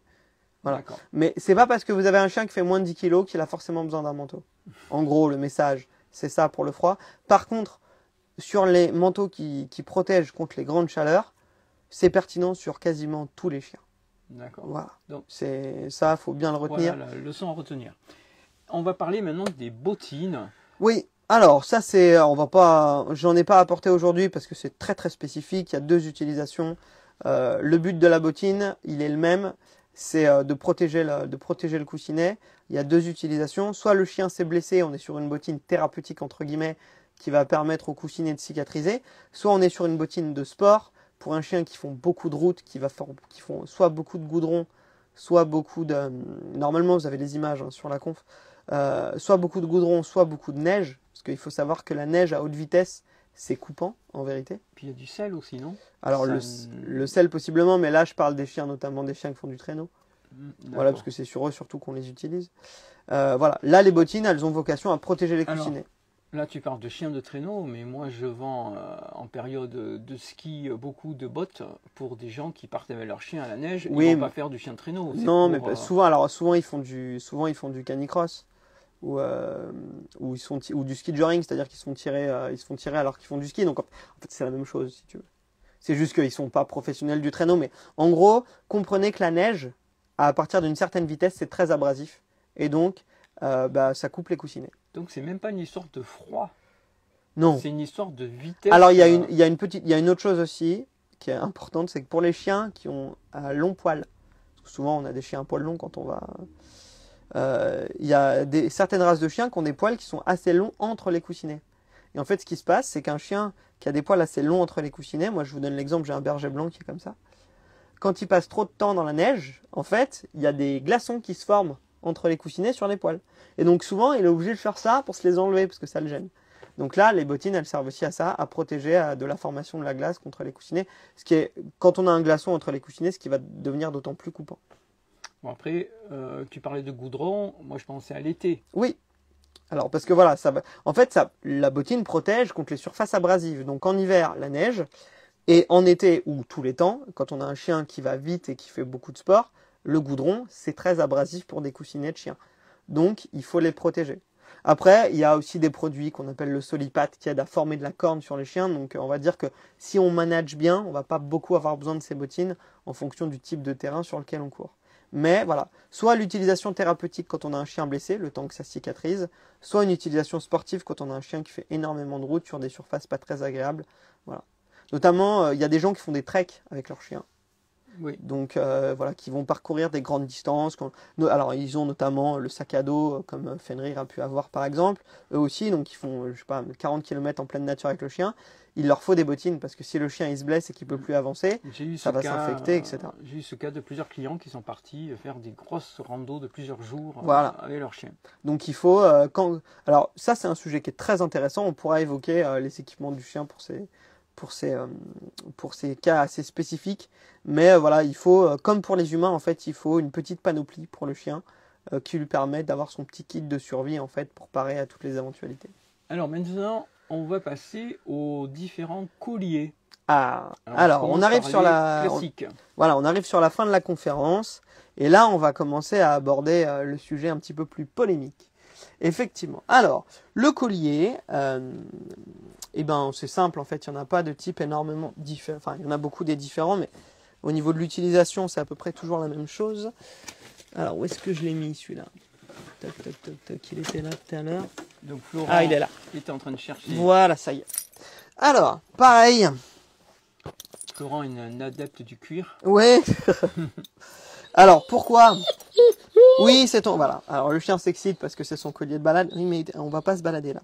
Speaker 1: Mais Mais c'est pas parce que vous avez un chien qui fait moins de 10 kg qu'il a forcément besoin d'un manteau. En gros, le message, c'est ça pour le froid. Par contre, sur les manteaux qui, qui protègent contre les grandes chaleurs, c'est pertinent sur quasiment tous les chiens. D'accord. Voilà. Donc, c'est ça, faut bien le retenir. Voilà,
Speaker 2: leçon à retenir. On va parler maintenant des bottines.
Speaker 1: Oui. Alors ça c'est, on va pas, j'en ai pas apporté aujourd'hui parce que c'est très très spécifique. Il y a deux utilisations. Euh, le but de la bottine, il est le même c'est euh, de, protéger le, de protéger le coussinet. Il y a deux utilisations. Soit le chien s'est blessé, on est sur une bottine thérapeutique entre guillemets qui va permettre au coussinet de cicatriser. Soit on est sur une bottine de sport pour un chien qui font beaucoup de routes, qui, va font soit beaucoup de goudron, soit beaucoup de... Normalement vous avez des images hein, sur la conf. Euh, soit beaucoup de goudron, soit beaucoup de neige. Parce qu'il faut savoir que la neige à haute vitesse, c'est coupant en vérité.
Speaker 2: Puis il y a du sel aussi, non Alors le,
Speaker 1: sel possiblement, mais là je parle des chiens, notamment des chiens qui font du traîneau. Hmm, voilà, parce que c'est sur eux surtout qu'on les utilise. Euh, voilà, là les bottines, elles ont vocation à protéger les coussinets.
Speaker 2: Là, tu parles de chiens de traîneau, mais moi, je vends euh, en période de ski euh, beaucoup de bottes pour des gens qui partent avec leurs chiens à la neige. Oui, ils vont pas faire du chien de traîneau. Non, mais souvent,
Speaker 1: alors souvent ils font du, souvent ils font du canicross. Euh, ou, ils sont ou du ski joring, c'est-à-dire qu'ils euh, ils se font tirer alors qu'ils font du ski. Donc en, fait, c'est la même chose si tu veux. C'est juste qu'ils sont pas professionnels du traîneau, mais en gros, comprenez que la neige, à partir d'une certaine vitesse, c'est très abrasif et donc euh, bah, ça coupe les coussinets. Donc c'est même pas une histoire de froid. Non. C'est
Speaker 2: une histoire de vitesse. Alors il y a
Speaker 1: une, il une petite, il y a une autre chose aussi qui est importante, c'est que pour les chiens qui ont un long poil, souvent on a des chiens à poil long quand on va euh, il y a des, certaines races de chiens qui ont des poils qui sont assez longs entre les coussinets. Et en fait, ce qui se passe, c'est qu'un chien qui a des poils assez longs entre les coussinets, moi je vous donne l'exemple, j'ai un berger blanc qui est comme ça, quand il passe trop de temps dans la neige, en fait, il y a des glaçons qui se forment entre les coussinets sur les poils. Et donc souvent, il est obligé de faire ça pour se les enlever, parce que ça le gêne. Donc là, les bottines, elles servent aussi à ça, à protéger de la formation de la glace contre les coussinets, ce qui est, quand on a un glaçon entre les coussinets, ce qui va devenir d'autant plus coupant. Bon, après, euh, tu parlais de goudron, moi je pensais à l'été. Oui. Alors, parce que voilà, ça En fait, ça, la bottine protège contre les surfaces abrasives. Donc, en hiver, la neige. Et en été, ou tous les temps, quand on a un chien qui va vite et qui fait beaucoup de sport, le goudron, c'est très abrasif pour des coussinets de chien. Donc, il faut les protéger. Après, il y a aussi des produits qu'on appelle le Solipat, qui aide à former de la corne sur les chiens. Donc, on va dire que si on manage bien, on va pas beaucoup avoir besoin de ces bottines en fonction du type de terrain sur lequel on court. Mais voilà, soit l'utilisation thérapeutique quand on a un chien blessé, le temps que ça cicatrise, soit une utilisation sportive quand on a un chien qui fait énormément de route sur des surfaces pas très agréables. Voilà. Notamment, euh, il y a des gens qui font des treks avec leur chien. Donc euh, voilà, qui vont parcourir des grandes distances. Alors ils ont notamment le sac à dos euh, comme euh, Fenrir a pu avoir par exemple. Eux aussi, donc ils font je sais pas 40 km en pleine nature avec le chien. Il leur faut des bottines parce que si le chien il se blesse et qu'il peut plus avancer, ça va s'infecter, etc.
Speaker 2: J'ai eu ce cas de plusieurs clients qui sont partis faire des grosses randos de plusieurs jours avec
Speaker 1: leur chien. Donc il faut quand alors ça c'est un sujet qui est très intéressant. On pourra évoquer les équipements du chien pour ces pour ces, euh, pour ces cas assez spécifiques. Mais euh, voilà, il faut, euh, comme pour les humains, en fait, il faut une petite panoplie pour le chien qui lui permet d'avoir son petit kit de survie, en fait, pour parer à toutes les éventualités.
Speaker 2: Alors maintenant, on va passer aux différents colliers. Ah, alors, on, arrive sur la.
Speaker 1: voilà, on arrive sur la fin de la conférence. Et là, on va commencer à aborder le sujet un petit peu plus polémique. Effectivement. Alors, le collier, euh, eh ben, c'est simple en fait, il n'y en a pas de type énormément différent. Enfin, il y en a beaucoup des différents, mais au niveau de l'utilisation, c'est à peu près toujours la même chose. Alors, où est-ce que je l'ai mis celui-là Tac, tac, tac, tac. il était là tout à l'heure. Donc, ah, il est là.
Speaker 2: Il était en train de chercher. Voilà,
Speaker 1: ça y est. Alors, pareil. Florent, une,
Speaker 2: un adepte du cuir.
Speaker 1: Ouais. Alors, pourquoi oui, c'est ton. Voilà. Alors le chien s'excite parce que c'est son collier de balade. Oui, mais on va pas se balader là.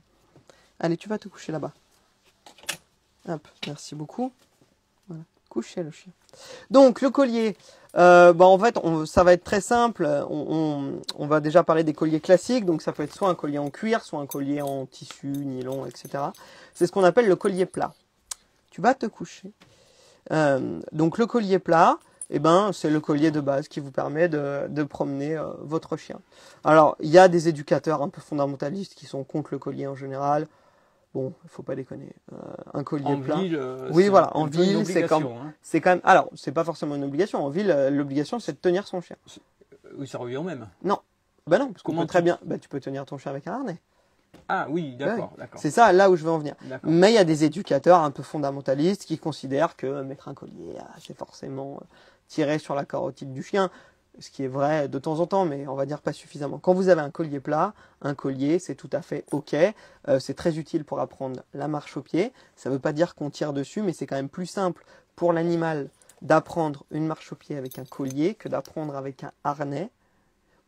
Speaker 1: Allez, tu vas te coucher là-bas. Hop, merci beaucoup. Voilà, coucher le chien. Donc le collier, euh, bah, en fait, ça va être très simple. On, va déjà parler des colliers classiques. Donc ça peut être soit un collier en cuir, soit un collier en tissu, nylon, etc. C'est ce qu'on appelle le collier plat. Tu vas te coucher. Euh, donc le collier plat, eh ben, c'est le collier de base qui vous permet de, promener euh, votre chien. Alors, il y a des éducateurs un peu fondamentalistes qui sont contre le collier en général. Bon, il faut pas déconner. Euh, un collier plein. Euh, oui, voilà. En ville, c'est comme, hein. c'est quand même. Alors, c'est pas forcément une obligation. En ville, l'obligation, c'est de tenir son chien.
Speaker 2: Oui, ça revient au même.
Speaker 1: Non. ben non, parce qu'on peut très bien. Bah, tu peux tenir ton chien avec un harnais.
Speaker 2: Ah oui, d'accord. C'est
Speaker 1: ça, là où je veux en venir. Mais il y a des éducateurs un peu fondamentalistes qui considèrent que mettre un collier, ah, c'est forcément tirer sur la carotide du chien, ce qui est vrai de temps en temps, mais on va dire pas suffisamment. Quand vous avez un collier plat, un collier, c'est tout à fait OK. Euh, c'est très utile pour apprendre la marche au pied. Ça ne veut pas dire qu'on tire dessus, mais c'est quand même plus simple pour l'animal d'apprendre une marche au pied avec un collier que d'apprendre avec un harnais,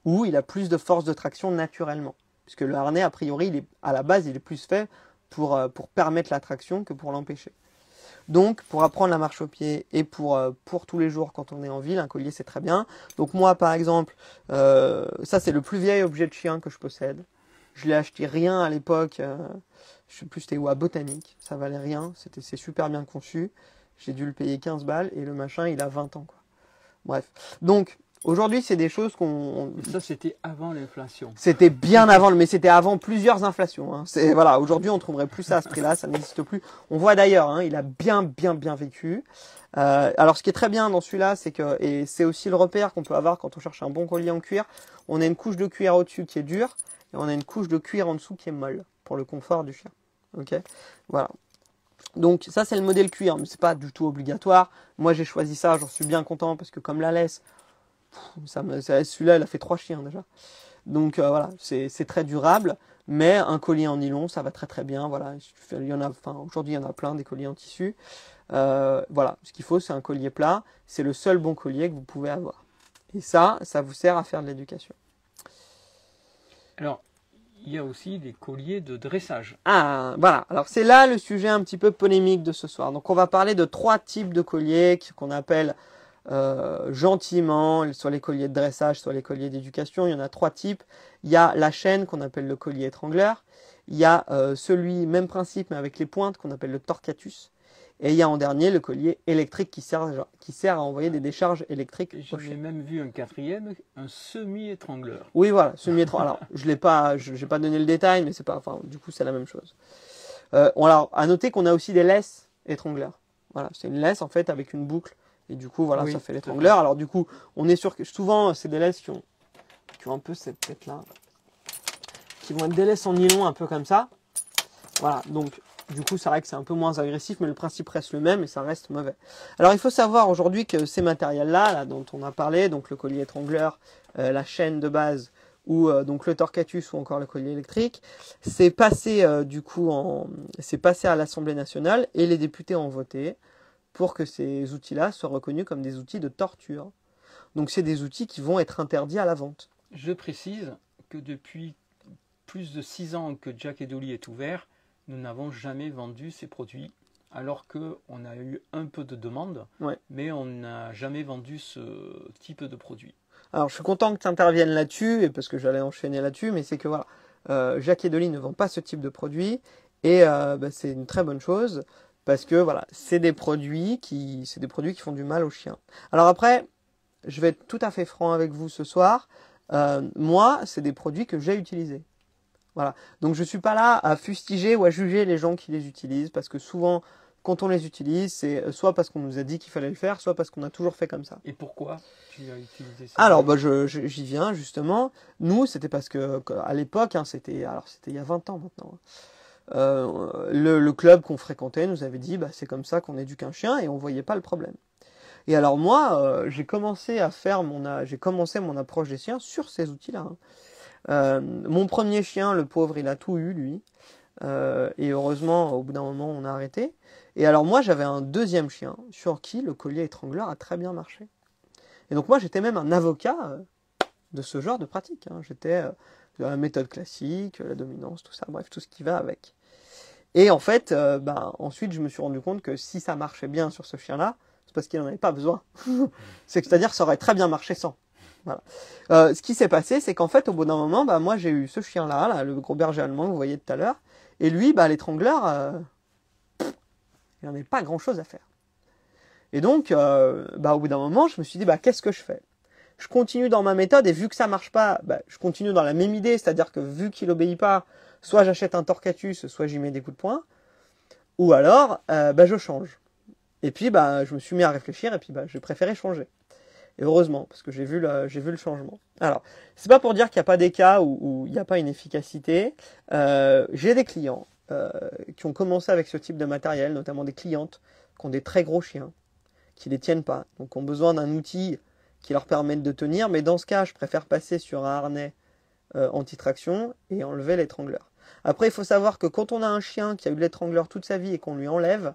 Speaker 1: où il a plus de force de traction naturellement. Puisque le harnais, a priori, est, à la base, il est plus fait pour, euh, pour permettre la traction que pour l'empêcher. Donc, pour apprendre la marche au pied et pour, euh, pour tous les jours quand on est en ville, un collier c'est très bien. Donc, moi par exemple, euh, ça c'est le plus vieil objet de chien que je possède. Je l'ai acheté rien à l'époque, je euh, je sais plus c'était où, à Botanique, ça valait rien, c'était c'est super bien conçu. J'ai dû le payer 15 balles et le machin il a 20 ans quoi. Bref. Donc, Aujourd'hui, c'est des choses qu'on. Ça,
Speaker 2: c'était avant l'inflation. C'était
Speaker 1: bien avant, mais c'était avant plusieurs inflations. Hein. C'est voilà. Aujourd'hui, on trouverait plus ça à ce prix-là. Ça n'existe plus. On voit d'ailleurs, hein, il a bien, bien, bien vécu. Euh, alors, ce qui est très bien dans celui-là, c'est que et c'est aussi le repère qu'on peut avoir quand on cherche un bon collier en cuir. On a une couche de cuir au-dessus qui est dure et on a une couche de cuir en dessous qui est molle pour le confort du chien. Ok, voilà. Donc ça c'est le modèle cuir, mais c'est pas du tout obligatoire. Moi j'ai choisi ça, j'en suis bien content parce que comme la laisse, ça, celui-là, il a fait trois chiens déjà. Donc euh, voilà, c'est très durable, mais un collier en nylon, ça va très très bien. Voilà, il y en a, enfin aujourd'hui, il y en a plein des colliers en tissu. Euh, voilà, ce qu'il faut, c'est un collier plat. C'est le seul bon collier que vous pouvez avoir. Et ça, ça vous sert à faire de l'éducation.
Speaker 2: Alors, il y a aussi des colliers de dressage.
Speaker 1: Ah, voilà. Alors, c'est là le sujet un petit peu polémique de ce soir. Donc, on va parler de trois types de colliers qu'on appelle euh, gentiment, soit les colliers de dressage, soit les colliers d'éducation. Il y en a trois types. Il y a la chaîne qu'on appelle le collier étrangleur. Il y a euh, celui, même principe, mais avec les pointes qu'on appelle le torcatus. Et il y a en dernier le collier électrique qui sert, qui sert à envoyer des décharges électriques. J'ai même vu un quatrième,
Speaker 2: un semi-étrangleur.
Speaker 1: Oui, voilà, semi-étrangleur. alors, je l'ai pas, pas donné le détail, mais c'est pas, enfin, du coup, c'est la même chose. Euh, alors, à noter qu'on a aussi des laisses étrangleurs. Voilà, c'est une laisse en fait avec une boucle et du coup, voilà, ça fait l'étrangleur. Alors du coup, on est sûr que souvent, euh, ces des laisses qui ont, un peu cette tête-là, qui vont être des en nylon un peu comme ça. Voilà, donc du coup, c'est vrai que c'est un peu moins agressif, mais le principe reste le même et ça reste mauvais. Alors, il faut savoir aujourd'hui que ces matériels-là, dont on a parlé, donc le collier étrangleur, euh, la chaîne de base, ou euh, donc le torcatus ou encore le collier électrique, c'est passé du coup en, c'est passé à l'Assemblée nationale et les députés ont voté pour que ces outils-là soient reconnus comme des outils de torture. Donc c'est des outils qui vont être interdits à la vente. Je
Speaker 2: précise que depuis plus de six ans que Jack et Dolly est ouvert, nous n'avons jamais vendu ces produits alors qu'on a eu un peu de demande, mais on n'a jamais vendu ce type de produit.
Speaker 1: Alors je suis content que tu interviennes là-dessus, et parce que j'allais enchaîner là-dessus, mais c'est que voilà, euh, Jack et Dolly ne vendent pas ce type de produit, et euh, bah, c'est une très bonne chose parce que voilà, c'est des produits qui c'est des produits qui font du mal aux chiens. Alors après, je vais être tout à fait franc avec vous ce soir. Euh, moi, c'est des produits que j'ai utilisés. Voilà. Donc je suis pas là à fustiger ou à juger les gens qui les utilisent parce que souvent quand on les utilise, c'est soit parce qu'on nous a dit qu'il fallait le faire, soit parce qu'on a toujours fait comme ça. Et pourquoi tu as utilisé ça Alors, bah, j'y viens justement. Nous, c'était parce que à l'époque, hein, c'était alors c'était il y a 20 ans maintenant. Hein. Euh, le, club qu'on fréquentait nous avait dit bah, c'est comme ça qu'on éduque un chien et on voyait pas le problème. Et alors moi, euh, j'ai commencé à faire mon, j'ai commencé mon approche des chiens sur ces outils-là. Hein. Euh, mon premier chien, le pauvre, il a tout eu lui. et heureusement, au bout d'un moment, on a arrêté. Et alors moi, j'avais un deuxième chien sur qui le collier étrangleur a très bien marché. Et donc moi, j'étais même un avocat de ce genre de pratique. Hein. J'étais la méthode classique, la dominance, tout ça, bref, tout ce qui va avec. Et en fait, euh, bah, ensuite, je me suis rendu compte que si ça marchait bien sur ce chien-là, c'est parce qu'il n'en avait pas besoin. C'est-à-dire, ça aurait très bien marché sans. Euh, ce qui s'est passé, c'est qu'en fait, au bout d'un moment, bah, moi, j'ai eu ce chien-là, le gros berger allemand que vous voyez tout à l'heure, et lui, bah, l'étrangleur, euh, il n'en avait pas grand-chose à faire. Et donc, bah, au bout d'un moment, je me suis dit, bah, qu'est-ce que je fais je continue dans ma méthode et vu que ça marche pas, bah, je continue dans la même idée, c'est-à-dire que vu qu'il obéit pas, soit j'achète un torcatus, soit j'y mets des coups de poing, ou alors euh, bah, je change. Et puis bah, je me suis mis à réfléchir et puis bah, j'ai préféré changer. Et heureusement, parce que j'ai vu le, vu le changement. Alors, c'est pas pour dire qu'il n'y a pas des cas où, il n'y a pas une efficacité. Euh, j'ai des clients euh, qui ont commencé avec ce type de matériel, notamment des clientes qui ont des très gros chiens, qui les tiennent pas, donc ont besoin d'un outil qui leur permettent de tenir. Mais dans ce cas, je préfère passer sur un harnais euh, anti-traction et enlever l'étrangleur. Après, il faut savoir que quand on a un chien qui a eu l'étrangleur toute sa vie et qu'on lui enlève,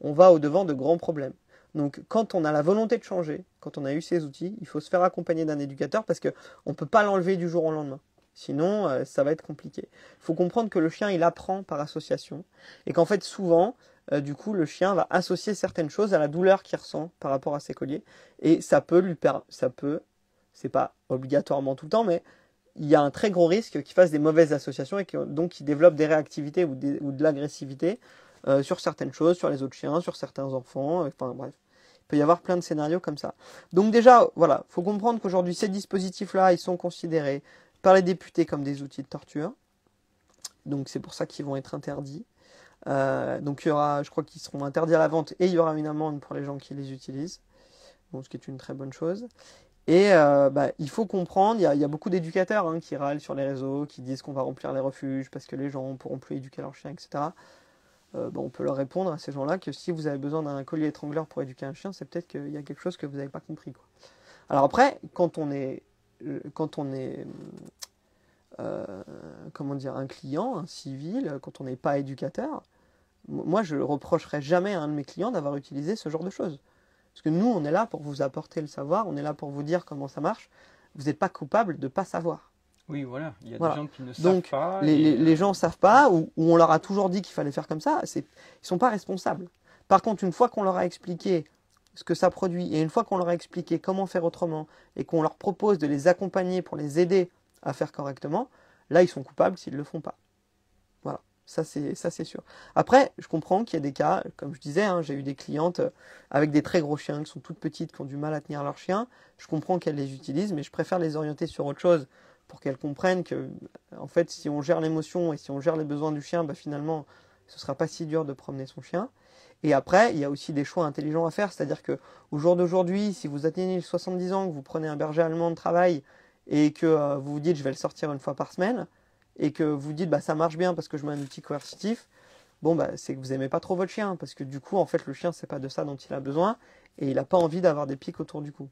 Speaker 1: on va au-devant de grands problèmes. Donc quand on a la volonté de changer, quand on a eu ces outils, il faut se faire accompagner d'un éducateur parce qu'on ne peut pas l'enlever du jour au lendemain. Sinon, euh, ça va être compliqué. Il faut comprendre que le chien, il apprend par association et qu'en fait, souvent, euh, du coup, le chien va associer certaines choses à la douleur qu'il ressent par rapport à ses colliers. Et ça peut lui perdre, ça peut, c'est pas obligatoirement tout le temps, mais il y a un très gros risque qu'il fasse des mauvaises associations et donc qu'il développe des réactivités ou, de l'agressivité euh, sur certaines choses, sur les autres chiens, sur certains enfants, euh, enfin bref. Il peut y avoir plein de scénarios comme ça. Donc déjà, voilà, faut comprendre qu'aujourd'hui, ces dispositifs-là, ils sont considérés par les députés comme des outils de torture. Donc c'est pour ça qu'ils vont être interdits. Euh, donc il y aura, je crois qu'ils seront interdits à la vente et il y aura une amende pour les gens qui les utilisent, bon, ce qui est une très bonne chose. Et euh, bah, il faut comprendre, il y a, beaucoup d'éducateurs hein, qui râlent sur les réseaux, qui disent qu'on va remplir les refuges parce que les gens ne pourront plus éduquer leurs chiens, etc. Euh, bah, on peut leur répondre à ces gens-là que si vous avez besoin d'un collier étrangleur pour éduquer un chien, c'est peut-être qu'il y a quelque chose que vous n'avez pas compris. Quoi. Alors après, quand on est, quand on est comment dire, un client, un civil, quand on n'est pas éducateur, moi je reprocherai jamais à un de mes clients d'avoir utilisé ce genre de choses. Parce que nous, on est là pour vous apporter le savoir, on est là pour vous dire comment ça marche. Vous n'êtes pas coupable de ne pas savoir.
Speaker 2: Oui, voilà. Il y a des gens qui ne savent pas. Les, les,
Speaker 1: euh, gens ne savent pas, ou, on leur a toujours dit qu'il fallait faire comme ça, ils ne sont pas responsables. Par contre, une fois qu'on leur a expliqué ce que ça produit, et une fois qu'on leur a expliqué comment faire autrement, et qu'on leur propose de les accompagner pour les aider à faire correctement, Là, ils sont coupables s'ils ne le font pas. Voilà, ça c'est, ça c'est sûr. Après, je comprends qu'il y a des cas, comme je disais, hein, j'ai eu des clientes euh, avec des très gros chiens qui sont toutes petites, qui ont du mal à tenir leur chien. Je comprends qu'elles les utilisent, mais je préfère les orienter sur autre chose pour qu'elles comprennent que, euh, en fait, si on gère l'émotion et si on gère les besoins du chien, bah, finalement, ce ne sera pas si dur de promener son chien. Et après, il y a aussi des choix intelligents à faire, c'est-à-dire que au jour d'aujourd'hui, si vous atteignez 70 ans, que vous prenez un berger allemand de travail et que euh, vous vous dites je vais le sortir une fois par semaine et que vous dites bah ça marche bien parce que je mets un outil coercitif, bon bah c'est que vous aimez pas trop votre chien parce que du coup en fait le chien c'est pas de ça dont il a besoin et il n'a pas envie d'avoir des pics autour du cou.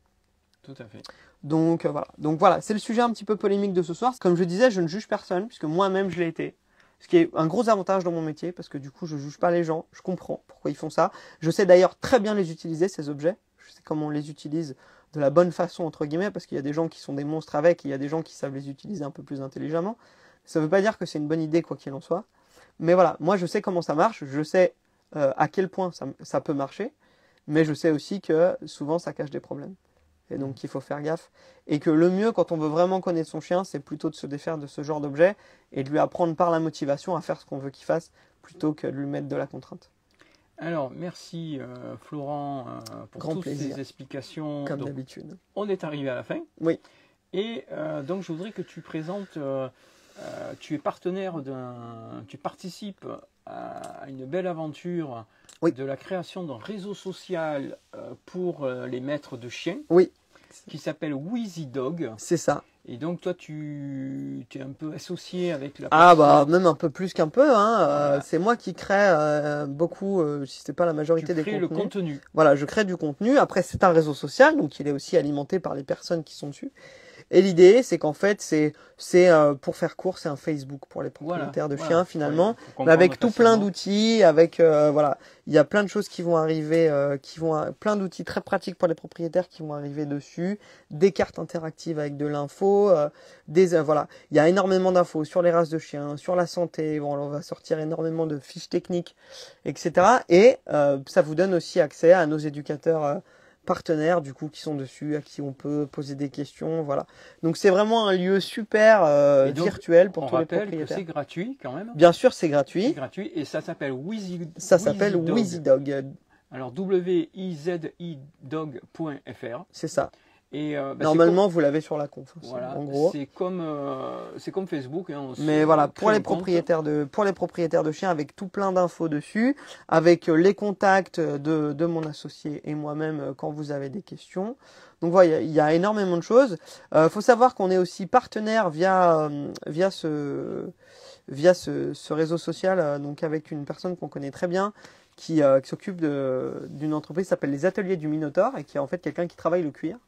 Speaker 1: Tout à fait. Donc euh, voilà. Donc voilà, c'est le sujet un petit peu polémique de ce soir. Comme je disais, je ne juge personne puisque moi-même je l'ai été. Ce qui est un gros avantage dans mon métier parce que du coup je ne juge pas les gens, je comprends pourquoi ils font ça. Je sais d'ailleurs très bien les utiliser ces objets, je sais comment on les utilise de la bonne façon, entre guillemets, parce qu'il y a des gens qui sont des monstres avec, et il y a des gens qui savent les utiliser un peu plus intelligemment. Ça ne veut pas dire que c'est une bonne idée, quoi qu'il en soit. Mais voilà, moi je sais comment ça marche, je sais euh, à quel point ça, peut marcher, mais je sais aussi que souvent ça cache des problèmes. Et donc qu'il mmh. faut faire gaffe. Et que le mieux quand on veut vraiment connaître son chien, c'est plutôt de se défaire de ce genre d'objet et de lui apprendre par la motivation à faire ce qu'on veut qu'il fasse plutôt que de lui mettre de la contrainte.
Speaker 2: Alors, merci euh, Florent euh, pour toutes ces explications. Comme d'habitude. On est arrivé à la fin. Oui. Et euh, donc, je voudrais que tu présentes. tu es partenaire d'un. Tu participes à une belle aventure de la création d'un réseau social pour les maîtres de chiens. Oui qui s'appelle Wheezy Dog. C'est ça. Et donc toi, tu es un peu associé avec la...
Speaker 1: Ah bah même un peu plus qu'un peu. Hein. Euh, c'est moi qui crée euh, beaucoup, euh, si ce n'est pas la majorité des contenus. le contenu. Voilà, je crée du contenu. Après, c'est un réseau social, donc il est aussi alimenté par les personnes qui sont dessus. Et l'idée, c'est qu'en fait, c'est c'est euh, pour faire court, c'est un Facebook pour les propriétaires de chiens finalement, avec tout plein d'outils, avec euh, voilà, il y a plein de choses qui vont arriver, euh, qui vont plein d'outils très pratiques pour les propriétaires qui vont arriver dessus, des cartes interactives avec de l'info, des voilà, il y a énormément d'infos sur les races de chiens, sur la santé, bon, on va sortir énormément de fiches techniques, etc. Et ça vous donne aussi accès à nos éducateurs partenaires du coup qui sont dessus, à qui on peut poser des questions, voilà. Donc c'est vraiment un lieu super euh, virtuel pour toi tous les propriétaires. C'est
Speaker 2: gratuit quand même. Bien
Speaker 1: sûr, c'est gratuit.
Speaker 2: gratuit et ça s'appelle Wheezy. Ça s'appelle Wheezy Dog. Alors w i z i dog.fr. C'est ça. Euh, bah, Normalement, vous l'avez sur la conf. Hein, en gros. C'est comme, euh, comme Facebook. Hein, Mais voilà, pour les, propriétaires
Speaker 1: de, pour les propriétaires de chiens, avec tout plein d'infos dessus, avec euh, les contacts de, mon associé et moi-même quand vous avez des questions. Donc voilà, il y, a énormément de choses. Il faut savoir qu'on est aussi partenaire via, via ce via ce, réseau social, donc avec une personne qu'on connaît très bien, qui, qui s'occupe d'une entreprise qui s'appelle les Ateliers du Minotaur et qui est en fait quelqu'un qui travaille le cuir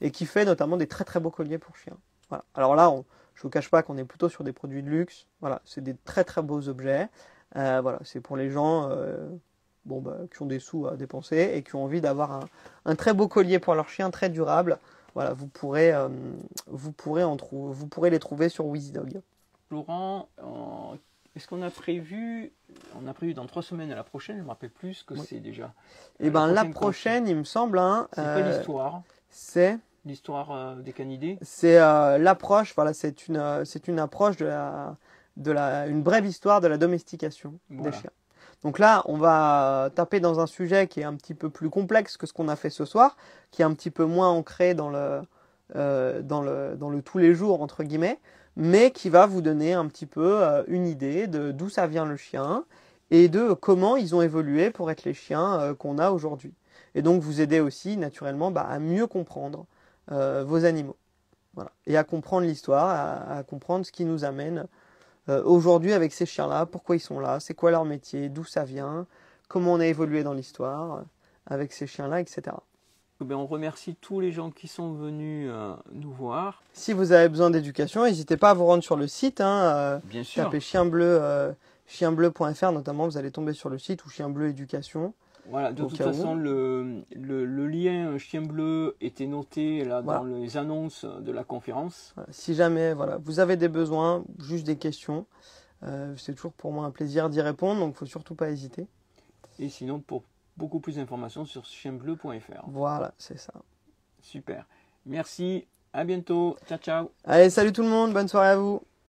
Speaker 1: et qui fait notamment des très très beaux colliers pour chiens. Voilà. Alors là, je ne vous cache pas qu'on est plutôt sur des produits de luxe. Voilà, c'est des très très beaux objets. Euh, voilà, c'est pour les gens euh, bon, bah, qui ont des sous à dépenser et qui ont envie d'avoir un, très beau collier pour leur chien, très durable. Voilà, vous pourrez, euh, vous pourrez, en vous pourrez les trouver sur Dog.
Speaker 2: Laurent, est-ce qu'on a prévu, on a prévu dans trois semaines à la prochaine, je ne me rappelle plus ce que c'est déjà. Eh bien la prochaine,
Speaker 1: il me semble. Hein, c'est l'histoire C'est
Speaker 2: l'histoire euh, des canidés
Speaker 1: C'est euh, l'approche, voilà, c'est une, euh, c'est une approche de la, de la, une brève histoire de la domestication des chiens. Donc là, on va taper dans un sujet qui est un petit peu plus complexe que ce qu'on a fait ce soir, qui est un petit peu moins ancré dans le, dans le, dans le tous les jours, entre guillemets, mais qui va vous donner un petit peu une idée de d'où ça vient le chien et de comment ils ont évolué pour être les chiens qu'on a aujourd'hui. Et donc vous aider aussi naturellement bah, à mieux comprendre euh, vos animaux. Et à comprendre l'histoire, à, comprendre ce qui nous amène euh, aujourd'hui avec ces chiens-là, pourquoi ils sont là, c'est quoi leur métier, d'où ça vient, comment on a évolué dans l'histoire euh, avec ces chiens-là, etc.
Speaker 2: Eh on remercie tous les gens qui sont venus nous voir.
Speaker 1: Si vous avez besoin d'éducation, n'hésitez pas à vous rendre sur le site. Hein, bien sûr. Tapez chienbleu.fr notamment, vous allez tomber sur le site ou chienbleu éducation. Voilà, de toute façon,
Speaker 2: le, le, lien chien bleu était noté là, dans les annonces de la conférence. Si
Speaker 1: jamais voilà, vous avez des besoins, juste des questions, euh, c'est toujours pour moi un plaisir d'y répondre, donc il ne faut surtout pas hésiter.
Speaker 2: Et sinon, pour beaucoup plus d'informations sur chienbleu.fr. Voilà, c'est ça. Super. Merci, à bientôt. Ciao, ciao.
Speaker 1: Allez, salut tout le monde, bonne soirée à vous.